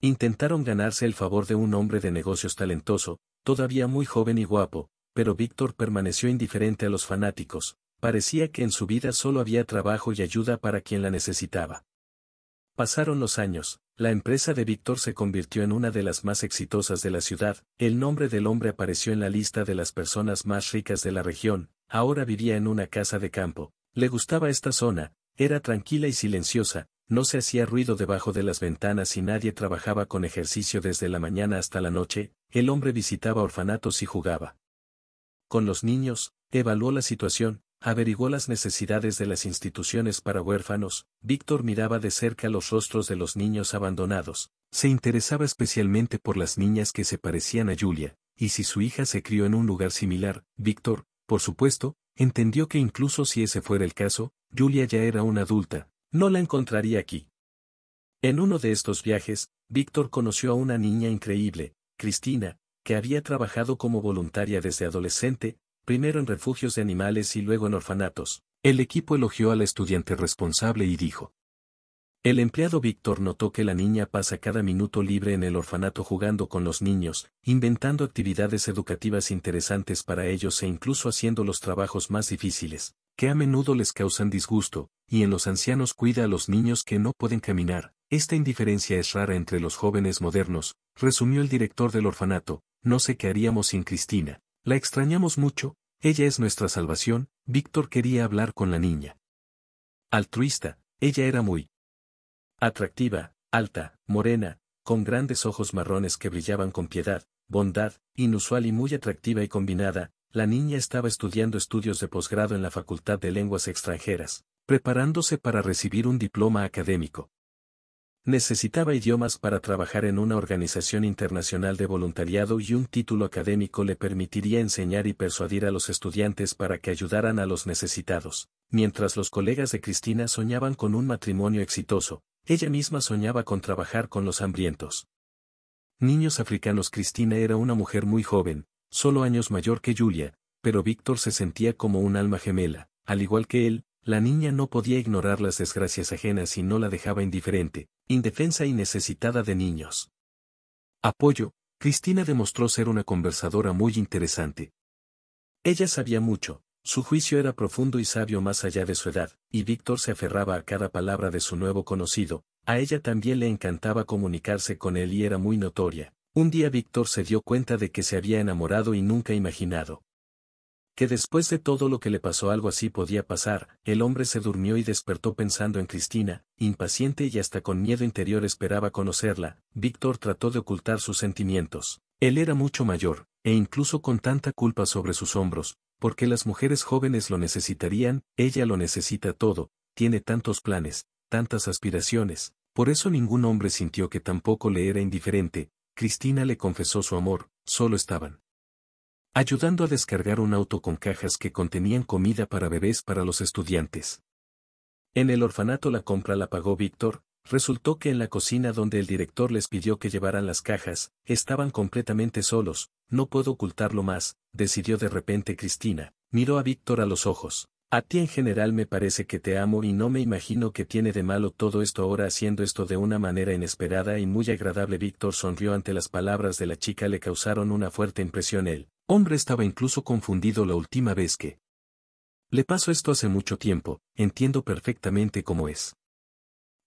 Intentaron ganarse el favor de un hombre de negocios talentoso, Todavía muy joven y guapo, pero Víctor permaneció indiferente a los fanáticos, parecía que en su vida solo había trabajo y ayuda para quien la necesitaba. Pasaron los años, la empresa de Víctor se convirtió en una de las más exitosas de la ciudad, el nombre del hombre apareció en la lista de las personas más ricas de la región, ahora vivía en una casa de campo, le gustaba esta zona, era tranquila y silenciosa, no se hacía ruido debajo de las ventanas y nadie trabajaba con ejercicio desde la mañana hasta la noche, el hombre visitaba orfanatos y jugaba. Con los niños, evaluó la situación, averiguó las necesidades de las instituciones para huérfanos, Víctor miraba de cerca los rostros de los niños abandonados, se interesaba especialmente por las niñas que se parecían a Julia, y si su hija se crió en un lugar similar, Víctor, por supuesto, entendió que incluso si ese fuera el caso, Julia ya era una adulta, no la encontraría aquí. En uno de estos viajes, Víctor conoció a una niña increíble, Cristina, que había trabajado como voluntaria desde adolescente, primero en refugios de animales y luego en orfanatos. El equipo elogió al estudiante responsable y dijo. El empleado Víctor notó que la niña pasa cada minuto libre en el orfanato jugando con los niños, inventando actividades educativas interesantes para ellos e incluso haciendo los trabajos más difíciles que a menudo les causan disgusto, y en los ancianos cuida a los niños que no pueden caminar. Esta indiferencia es rara entre los jóvenes modernos, resumió el director del orfanato, no sé qué haríamos sin Cristina. La extrañamos mucho, ella es nuestra salvación, Víctor quería hablar con la niña. Altruista, ella era muy atractiva, alta, morena, con grandes ojos marrones que brillaban con piedad, bondad, inusual y muy atractiva y combinada, la niña estaba estudiando estudios de posgrado en la Facultad de Lenguas Extranjeras, preparándose para recibir un diploma académico. Necesitaba idiomas para trabajar en una organización internacional de voluntariado y un título académico le permitiría enseñar y persuadir a los estudiantes para que ayudaran a los necesitados. Mientras los colegas de Cristina soñaban con un matrimonio exitoso, ella misma soñaba con trabajar con los hambrientos. Niños africanos Cristina era una mujer muy joven, solo años mayor que Julia, pero Víctor se sentía como un alma gemela, al igual que él, la niña no podía ignorar las desgracias ajenas y no la dejaba indiferente, indefensa y necesitada de niños. Apoyo, Cristina demostró ser una conversadora muy interesante. Ella sabía mucho, su juicio era profundo y sabio más allá de su edad, y Víctor se aferraba a cada palabra de su nuevo conocido, a ella también le encantaba comunicarse con él y era muy notoria, un día Víctor se dio cuenta de que se había enamorado y nunca imaginado. Que después de todo lo que le pasó algo así podía pasar, el hombre se durmió y despertó pensando en Cristina, impaciente y hasta con miedo interior esperaba conocerla, Víctor trató de ocultar sus sentimientos. Él era mucho mayor, e incluso con tanta culpa sobre sus hombros, porque las mujeres jóvenes lo necesitarían, ella lo necesita todo, tiene tantos planes, tantas aspiraciones, por eso ningún hombre sintió que tampoco le era indiferente, Cristina le confesó su amor, solo estaban ayudando a descargar un auto con cajas que contenían comida para bebés para los estudiantes. En el orfanato la compra la pagó Víctor, resultó que en la cocina donde el director les pidió que llevaran las cajas, estaban completamente solos, no puedo ocultarlo más, decidió de repente Cristina, miró a Víctor a los ojos. A ti en general me parece que te amo y no me imagino que tiene de malo todo esto ahora haciendo esto de una manera inesperada y muy agradable. Víctor sonrió ante las palabras de la chica le causaron una fuerte impresión. El hombre estaba incluso confundido la última vez que le pasó esto hace mucho tiempo, entiendo perfectamente cómo es.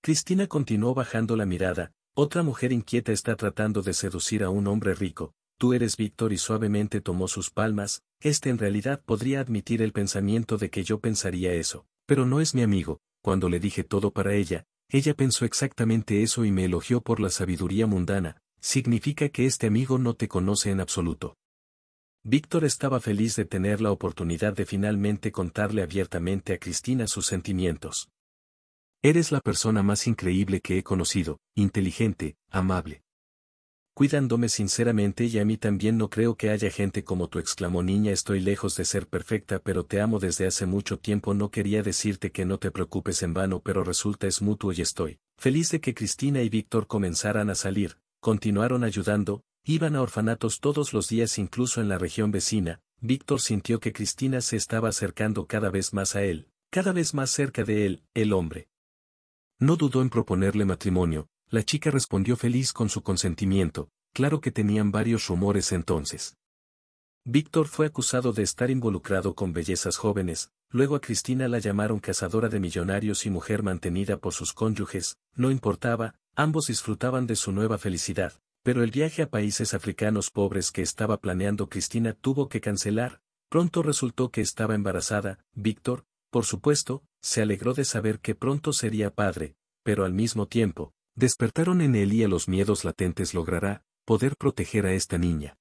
Cristina continuó bajando la mirada, otra mujer inquieta está tratando de seducir a un hombre rico, tú eres Víctor y suavemente tomó sus palmas, este en realidad podría admitir el pensamiento de que yo pensaría eso, pero no es mi amigo, cuando le dije todo para ella, ella pensó exactamente eso y me elogió por la sabiduría mundana, significa que este amigo no te conoce en absoluto. Víctor estaba feliz de tener la oportunidad de finalmente contarle abiertamente a Cristina sus sentimientos. Eres la persona más increíble que he conocido, inteligente, amable, cuidándome sinceramente y a mí también no creo que haya gente como tú exclamó niña estoy lejos de ser perfecta pero te amo desde hace mucho tiempo no quería decirte que no te preocupes en vano pero resulta es mutuo y estoy feliz de que Cristina y Víctor comenzaran a salir, continuaron ayudando, iban a orfanatos todos los días incluso en la región vecina, Víctor sintió que Cristina se estaba acercando cada vez más a él, cada vez más cerca de él, el hombre. No dudó en proponerle matrimonio, la chica respondió feliz con su consentimiento, claro que tenían varios rumores entonces. Víctor fue acusado de estar involucrado con bellezas jóvenes, luego a Cristina la llamaron cazadora de millonarios y mujer mantenida por sus cónyuges, no importaba, ambos disfrutaban de su nueva felicidad, pero el viaje a países africanos pobres que estaba planeando Cristina tuvo que cancelar, pronto resultó que estaba embarazada, Víctor, por supuesto, se alegró de saber que pronto sería padre, pero al mismo tiempo, despertaron en él y a los miedos latentes logrará poder proteger a esta niña.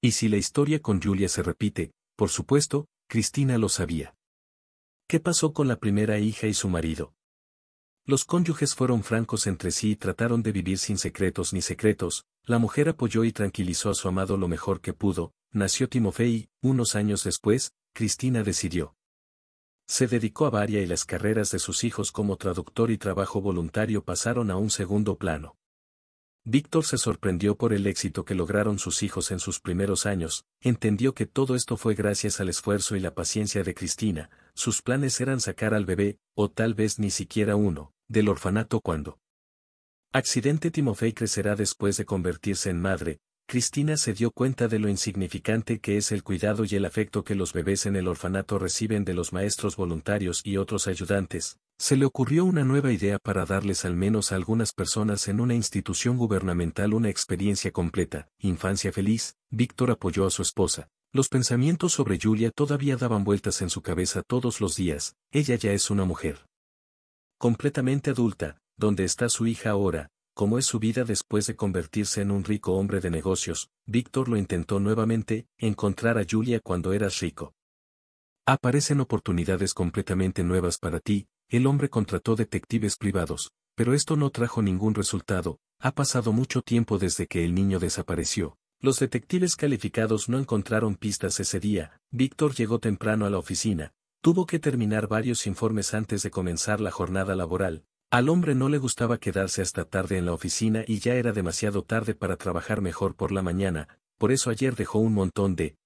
Y si la historia con Julia se repite, por supuesto, Cristina lo sabía. ¿Qué pasó con la primera hija y su marido? Los cónyuges fueron francos entre sí y trataron de vivir sin secretos ni secretos, la mujer apoyó y tranquilizó a su amado lo mejor que pudo, nació Timofei. unos años después, Cristina decidió se dedicó a Varia y las carreras de sus hijos como traductor y trabajo voluntario pasaron a un segundo plano. Víctor se sorprendió por el éxito que lograron sus hijos en sus primeros años, entendió que todo esto fue gracias al esfuerzo y la paciencia de Cristina, sus planes eran sacar al bebé, o tal vez ni siquiera uno, del orfanato cuando. Accidente Timofey crecerá después de convertirse en madre, Cristina se dio cuenta de lo insignificante que es el cuidado y el afecto que los bebés en el orfanato reciben de los maestros voluntarios y otros ayudantes, se le ocurrió una nueva idea para darles al menos a algunas personas en una institución gubernamental una experiencia completa, infancia feliz, Víctor apoyó a su esposa. Los pensamientos sobre Julia todavía daban vueltas en su cabeza todos los días, ella ya es una mujer. Completamente adulta, ¿dónde está su hija ahora? como es su vida después de convertirse en un rico hombre de negocios, Víctor lo intentó nuevamente, encontrar a Julia cuando eras rico. Aparecen oportunidades completamente nuevas para ti, el hombre contrató detectives privados, pero esto no trajo ningún resultado, ha pasado mucho tiempo desde que el niño desapareció. Los detectives calificados no encontraron pistas ese día, Víctor llegó temprano a la oficina, tuvo que terminar varios informes antes de comenzar la jornada laboral, al hombre no le gustaba quedarse hasta tarde en la oficina y ya era demasiado tarde para trabajar mejor por la mañana, por eso ayer dejó un montón de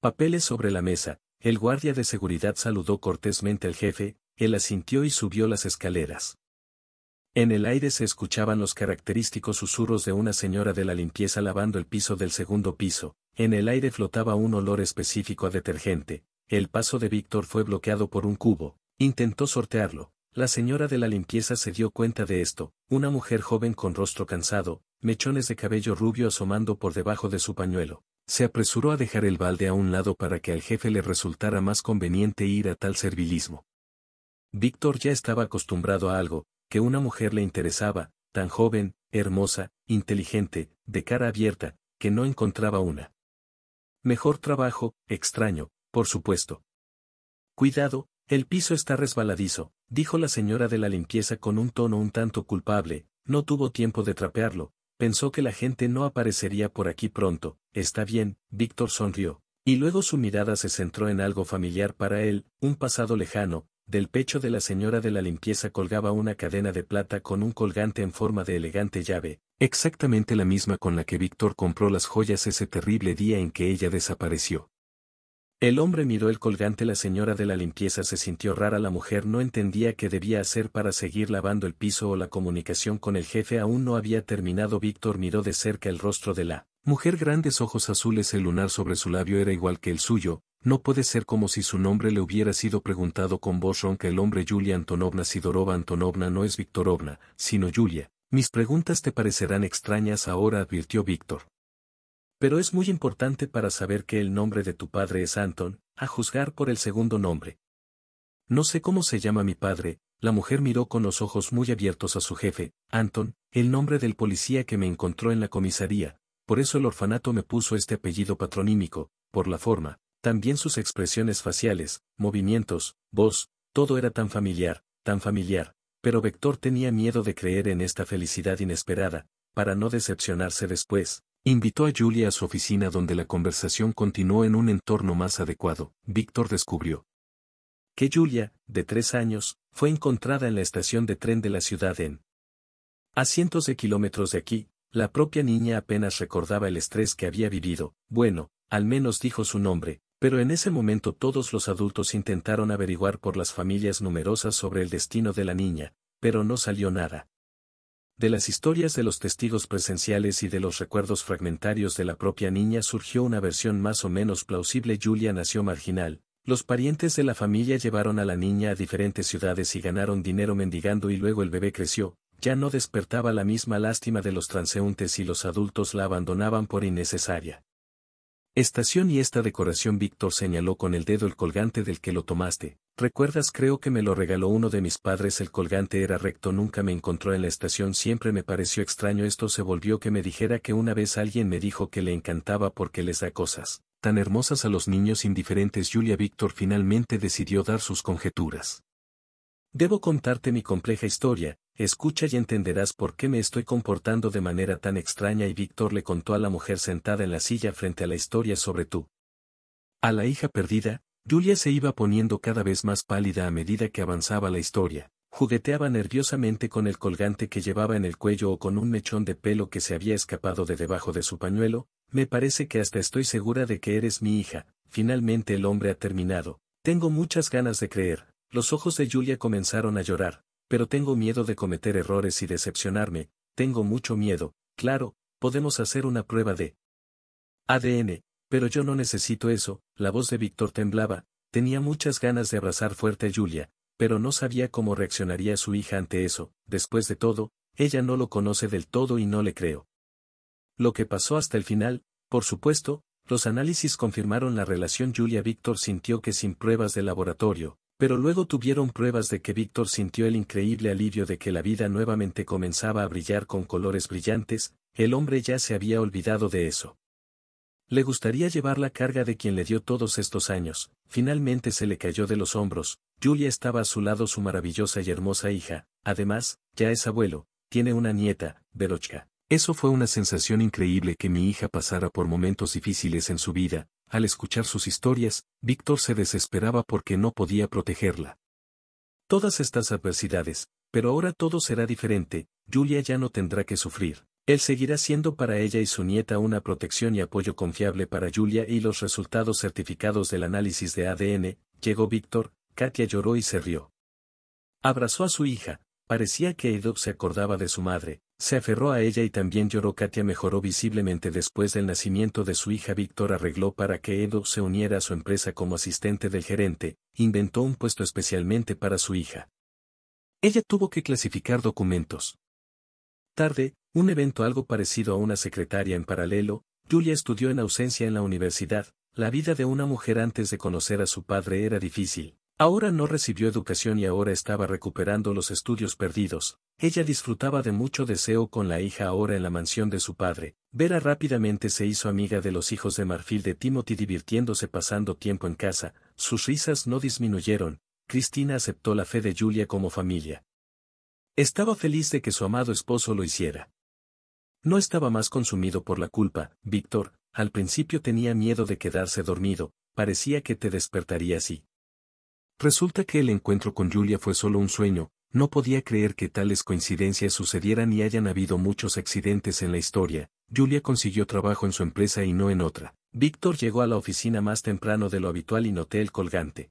papeles sobre la mesa. El guardia de seguridad saludó cortésmente al jefe, él asintió y subió las escaleras. En el aire se escuchaban los característicos susurros de una señora de la limpieza lavando el piso del segundo piso, en el aire flotaba un olor específico a detergente, el paso de Víctor fue bloqueado por un cubo, intentó sortearlo, la señora de la limpieza se dio cuenta de esto, una mujer joven con rostro cansado, mechones de cabello rubio asomando por debajo de su pañuelo. Se apresuró a dejar el balde a un lado para que al jefe le resultara más conveniente ir a tal servilismo. Víctor ya estaba acostumbrado a algo, que una mujer le interesaba, tan joven, hermosa, inteligente, de cara abierta, que no encontraba una. Mejor trabajo, extraño, por supuesto. Cuidado, el piso está resbaladizo, dijo la señora de la limpieza con un tono un tanto culpable, no tuvo tiempo de trapearlo, pensó que la gente no aparecería por aquí pronto, está bien, Víctor sonrió, y luego su mirada se centró en algo familiar para él, un pasado lejano, del pecho de la señora de la limpieza colgaba una cadena de plata con un colgante en forma de elegante llave, exactamente la misma con la que Víctor compró las joyas ese terrible día en que ella desapareció. El hombre miró el colgante. La señora de la limpieza se sintió rara. La mujer no entendía qué debía hacer para seguir lavando el piso o la comunicación con el jefe aún no había terminado. Víctor miró de cerca el rostro de la mujer. Grandes ojos azules. El lunar sobre su labio era igual que el suyo. No puede ser como si su nombre le hubiera sido preguntado con voz ronca. El hombre Julia Antonovna Sidorova Antonovna no es Víctorovna sino Julia. Mis preguntas te parecerán extrañas ahora, advirtió Víctor. Pero es muy importante para saber que el nombre de tu padre es Anton, a juzgar por el segundo nombre. No sé cómo se llama mi padre, la mujer miró con los ojos muy abiertos a su jefe, Anton, el nombre del policía que me encontró en la comisaría, por eso el orfanato me puso este apellido patronímico, por la forma, también sus expresiones faciales, movimientos, voz, todo era tan familiar, tan familiar, pero Vector tenía miedo de creer en esta felicidad inesperada, para no decepcionarse después, Invitó a Julia a su oficina donde la conversación continuó en un entorno más adecuado. Víctor descubrió que Julia, de tres años, fue encontrada en la estación de tren de la ciudad en a cientos de kilómetros de aquí. La propia niña apenas recordaba el estrés que había vivido, bueno, al menos dijo su nombre, pero en ese momento todos los adultos intentaron averiguar por las familias numerosas sobre el destino de la niña, pero no salió nada. De las historias de los testigos presenciales y de los recuerdos fragmentarios de la propia niña surgió una versión más o menos plausible. Julia nació marginal. Los parientes de la familia llevaron a la niña a diferentes ciudades y ganaron dinero mendigando y luego el bebé creció, ya no despertaba la misma lástima de los transeúntes y los adultos la abandonaban por innecesaria. Estación y esta decoración Víctor señaló con el dedo el colgante del que lo tomaste, Recuerdas creo que me lo regaló uno de mis padres el colgante era recto nunca me encontró en la estación siempre me pareció extraño esto se volvió que me dijera que una vez alguien me dijo que le encantaba porque les da cosas tan hermosas a los niños indiferentes Julia Víctor finalmente decidió dar sus conjeturas. Debo contarte mi compleja historia, escucha y entenderás por qué me estoy comportando de manera tan extraña y Víctor le contó a la mujer sentada en la silla frente a la historia sobre tú. A la hija perdida, Julia se iba poniendo cada vez más pálida a medida que avanzaba la historia, jugueteaba nerviosamente con el colgante que llevaba en el cuello o con un mechón de pelo que se había escapado de debajo de su pañuelo, me parece que hasta estoy segura de que eres mi hija, finalmente el hombre ha terminado, tengo muchas ganas de creer, los ojos de Julia comenzaron a llorar, pero tengo miedo de cometer errores y decepcionarme, tengo mucho miedo, claro, podemos hacer una prueba de ADN, pero yo no necesito eso, la voz de Víctor temblaba, tenía muchas ganas de abrazar fuerte a Julia, pero no sabía cómo reaccionaría su hija ante eso, después de todo, ella no lo conoce del todo y no le creo. Lo que pasó hasta el final, por supuesto, los análisis confirmaron la relación Julia-Víctor sintió que sin pruebas de laboratorio, pero luego tuvieron pruebas de que Víctor sintió el increíble alivio de que la vida nuevamente comenzaba a brillar con colores brillantes, el hombre ya se había olvidado de eso. Le gustaría llevar la carga de quien le dio todos estos años, finalmente se le cayó de los hombros, Julia estaba a su lado su maravillosa y hermosa hija, además, ya es abuelo, tiene una nieta, Verochka. Eso fue una sensación increíble que mi hija pasara por momentos difíciles en su vida, al escuchar sus historias, Víctor se desesperaba porque no podía protegerla. Todas estas adversidades, pero ahora todo será diferente, Julia ya no tendrá que sufrir. Él seguirá siendo para ella y su nieta una protección y apoyo confiable para Julia y los resultados certificados del análisis de ADN, llegó Víctor, Katia lloró y se rió. Abrazó a su hija, parecía que Edo se acordaba de su madre, se aferró a ella y también lloró. Katia mejoró visiblemente después del nacimiento de su hija. Víctor arregló para que Edo se uniera a su empresa como asistente del gerente, inventó un puesto especialmente para su hija. Ella tuvo que clasificar documentos. Tarde, un evento algo parecido a una secretaria en paralelo, Julia estudió en ausencia en la universidad, la vida de una mujer antes de conocer a su padre era difícil. Ahora no recibió educación y ahora estaba recuperando los estudios perdidos. Ella disfrutaba de mucho deseo con la hija ahora en la mansión de su padre. Vera rápidamente se hizo amiga de los hijos de marfil de Timothy divirtiéndose pasando tiempo en casa, sus risas no disminuyeron, Cristina aceptó la fe de Julia como familia. Estaba feliz de que su amado esposo lo hiciera. No estaba más consumido por la culpa, Víctor, al principio tenía miedo de quedarse dormido, parecía que te despertaría así. Resulta que el encuentro con Julia fue solo un sueño, no podía creer que tales coincidencias sucedieran y hayan habido muchos accidentes en la historia, Julia consiguió trabajo en su empresa y no en otra. Víctor llegó a la oficina más temprano de lo habitual y noté el colgante.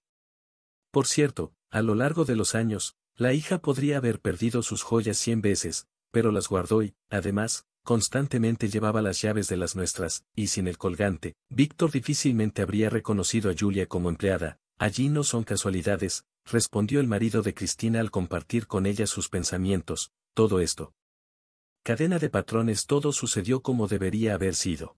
Por cierto, a lo largo de los años, la hija podría haber perdido sus joyas cien veces, pero las guardó y, además, constantemente llevaba las llaves de las nuestras, y sin el colgante, Víctor difícilmente habría reconocido a Julia como empleada. Allí no son casualidades, respondió el marido de Cristina al compartir con ella sus pensamientos, todo esto. Cadena de patrones todo sucedió como debería haber sido.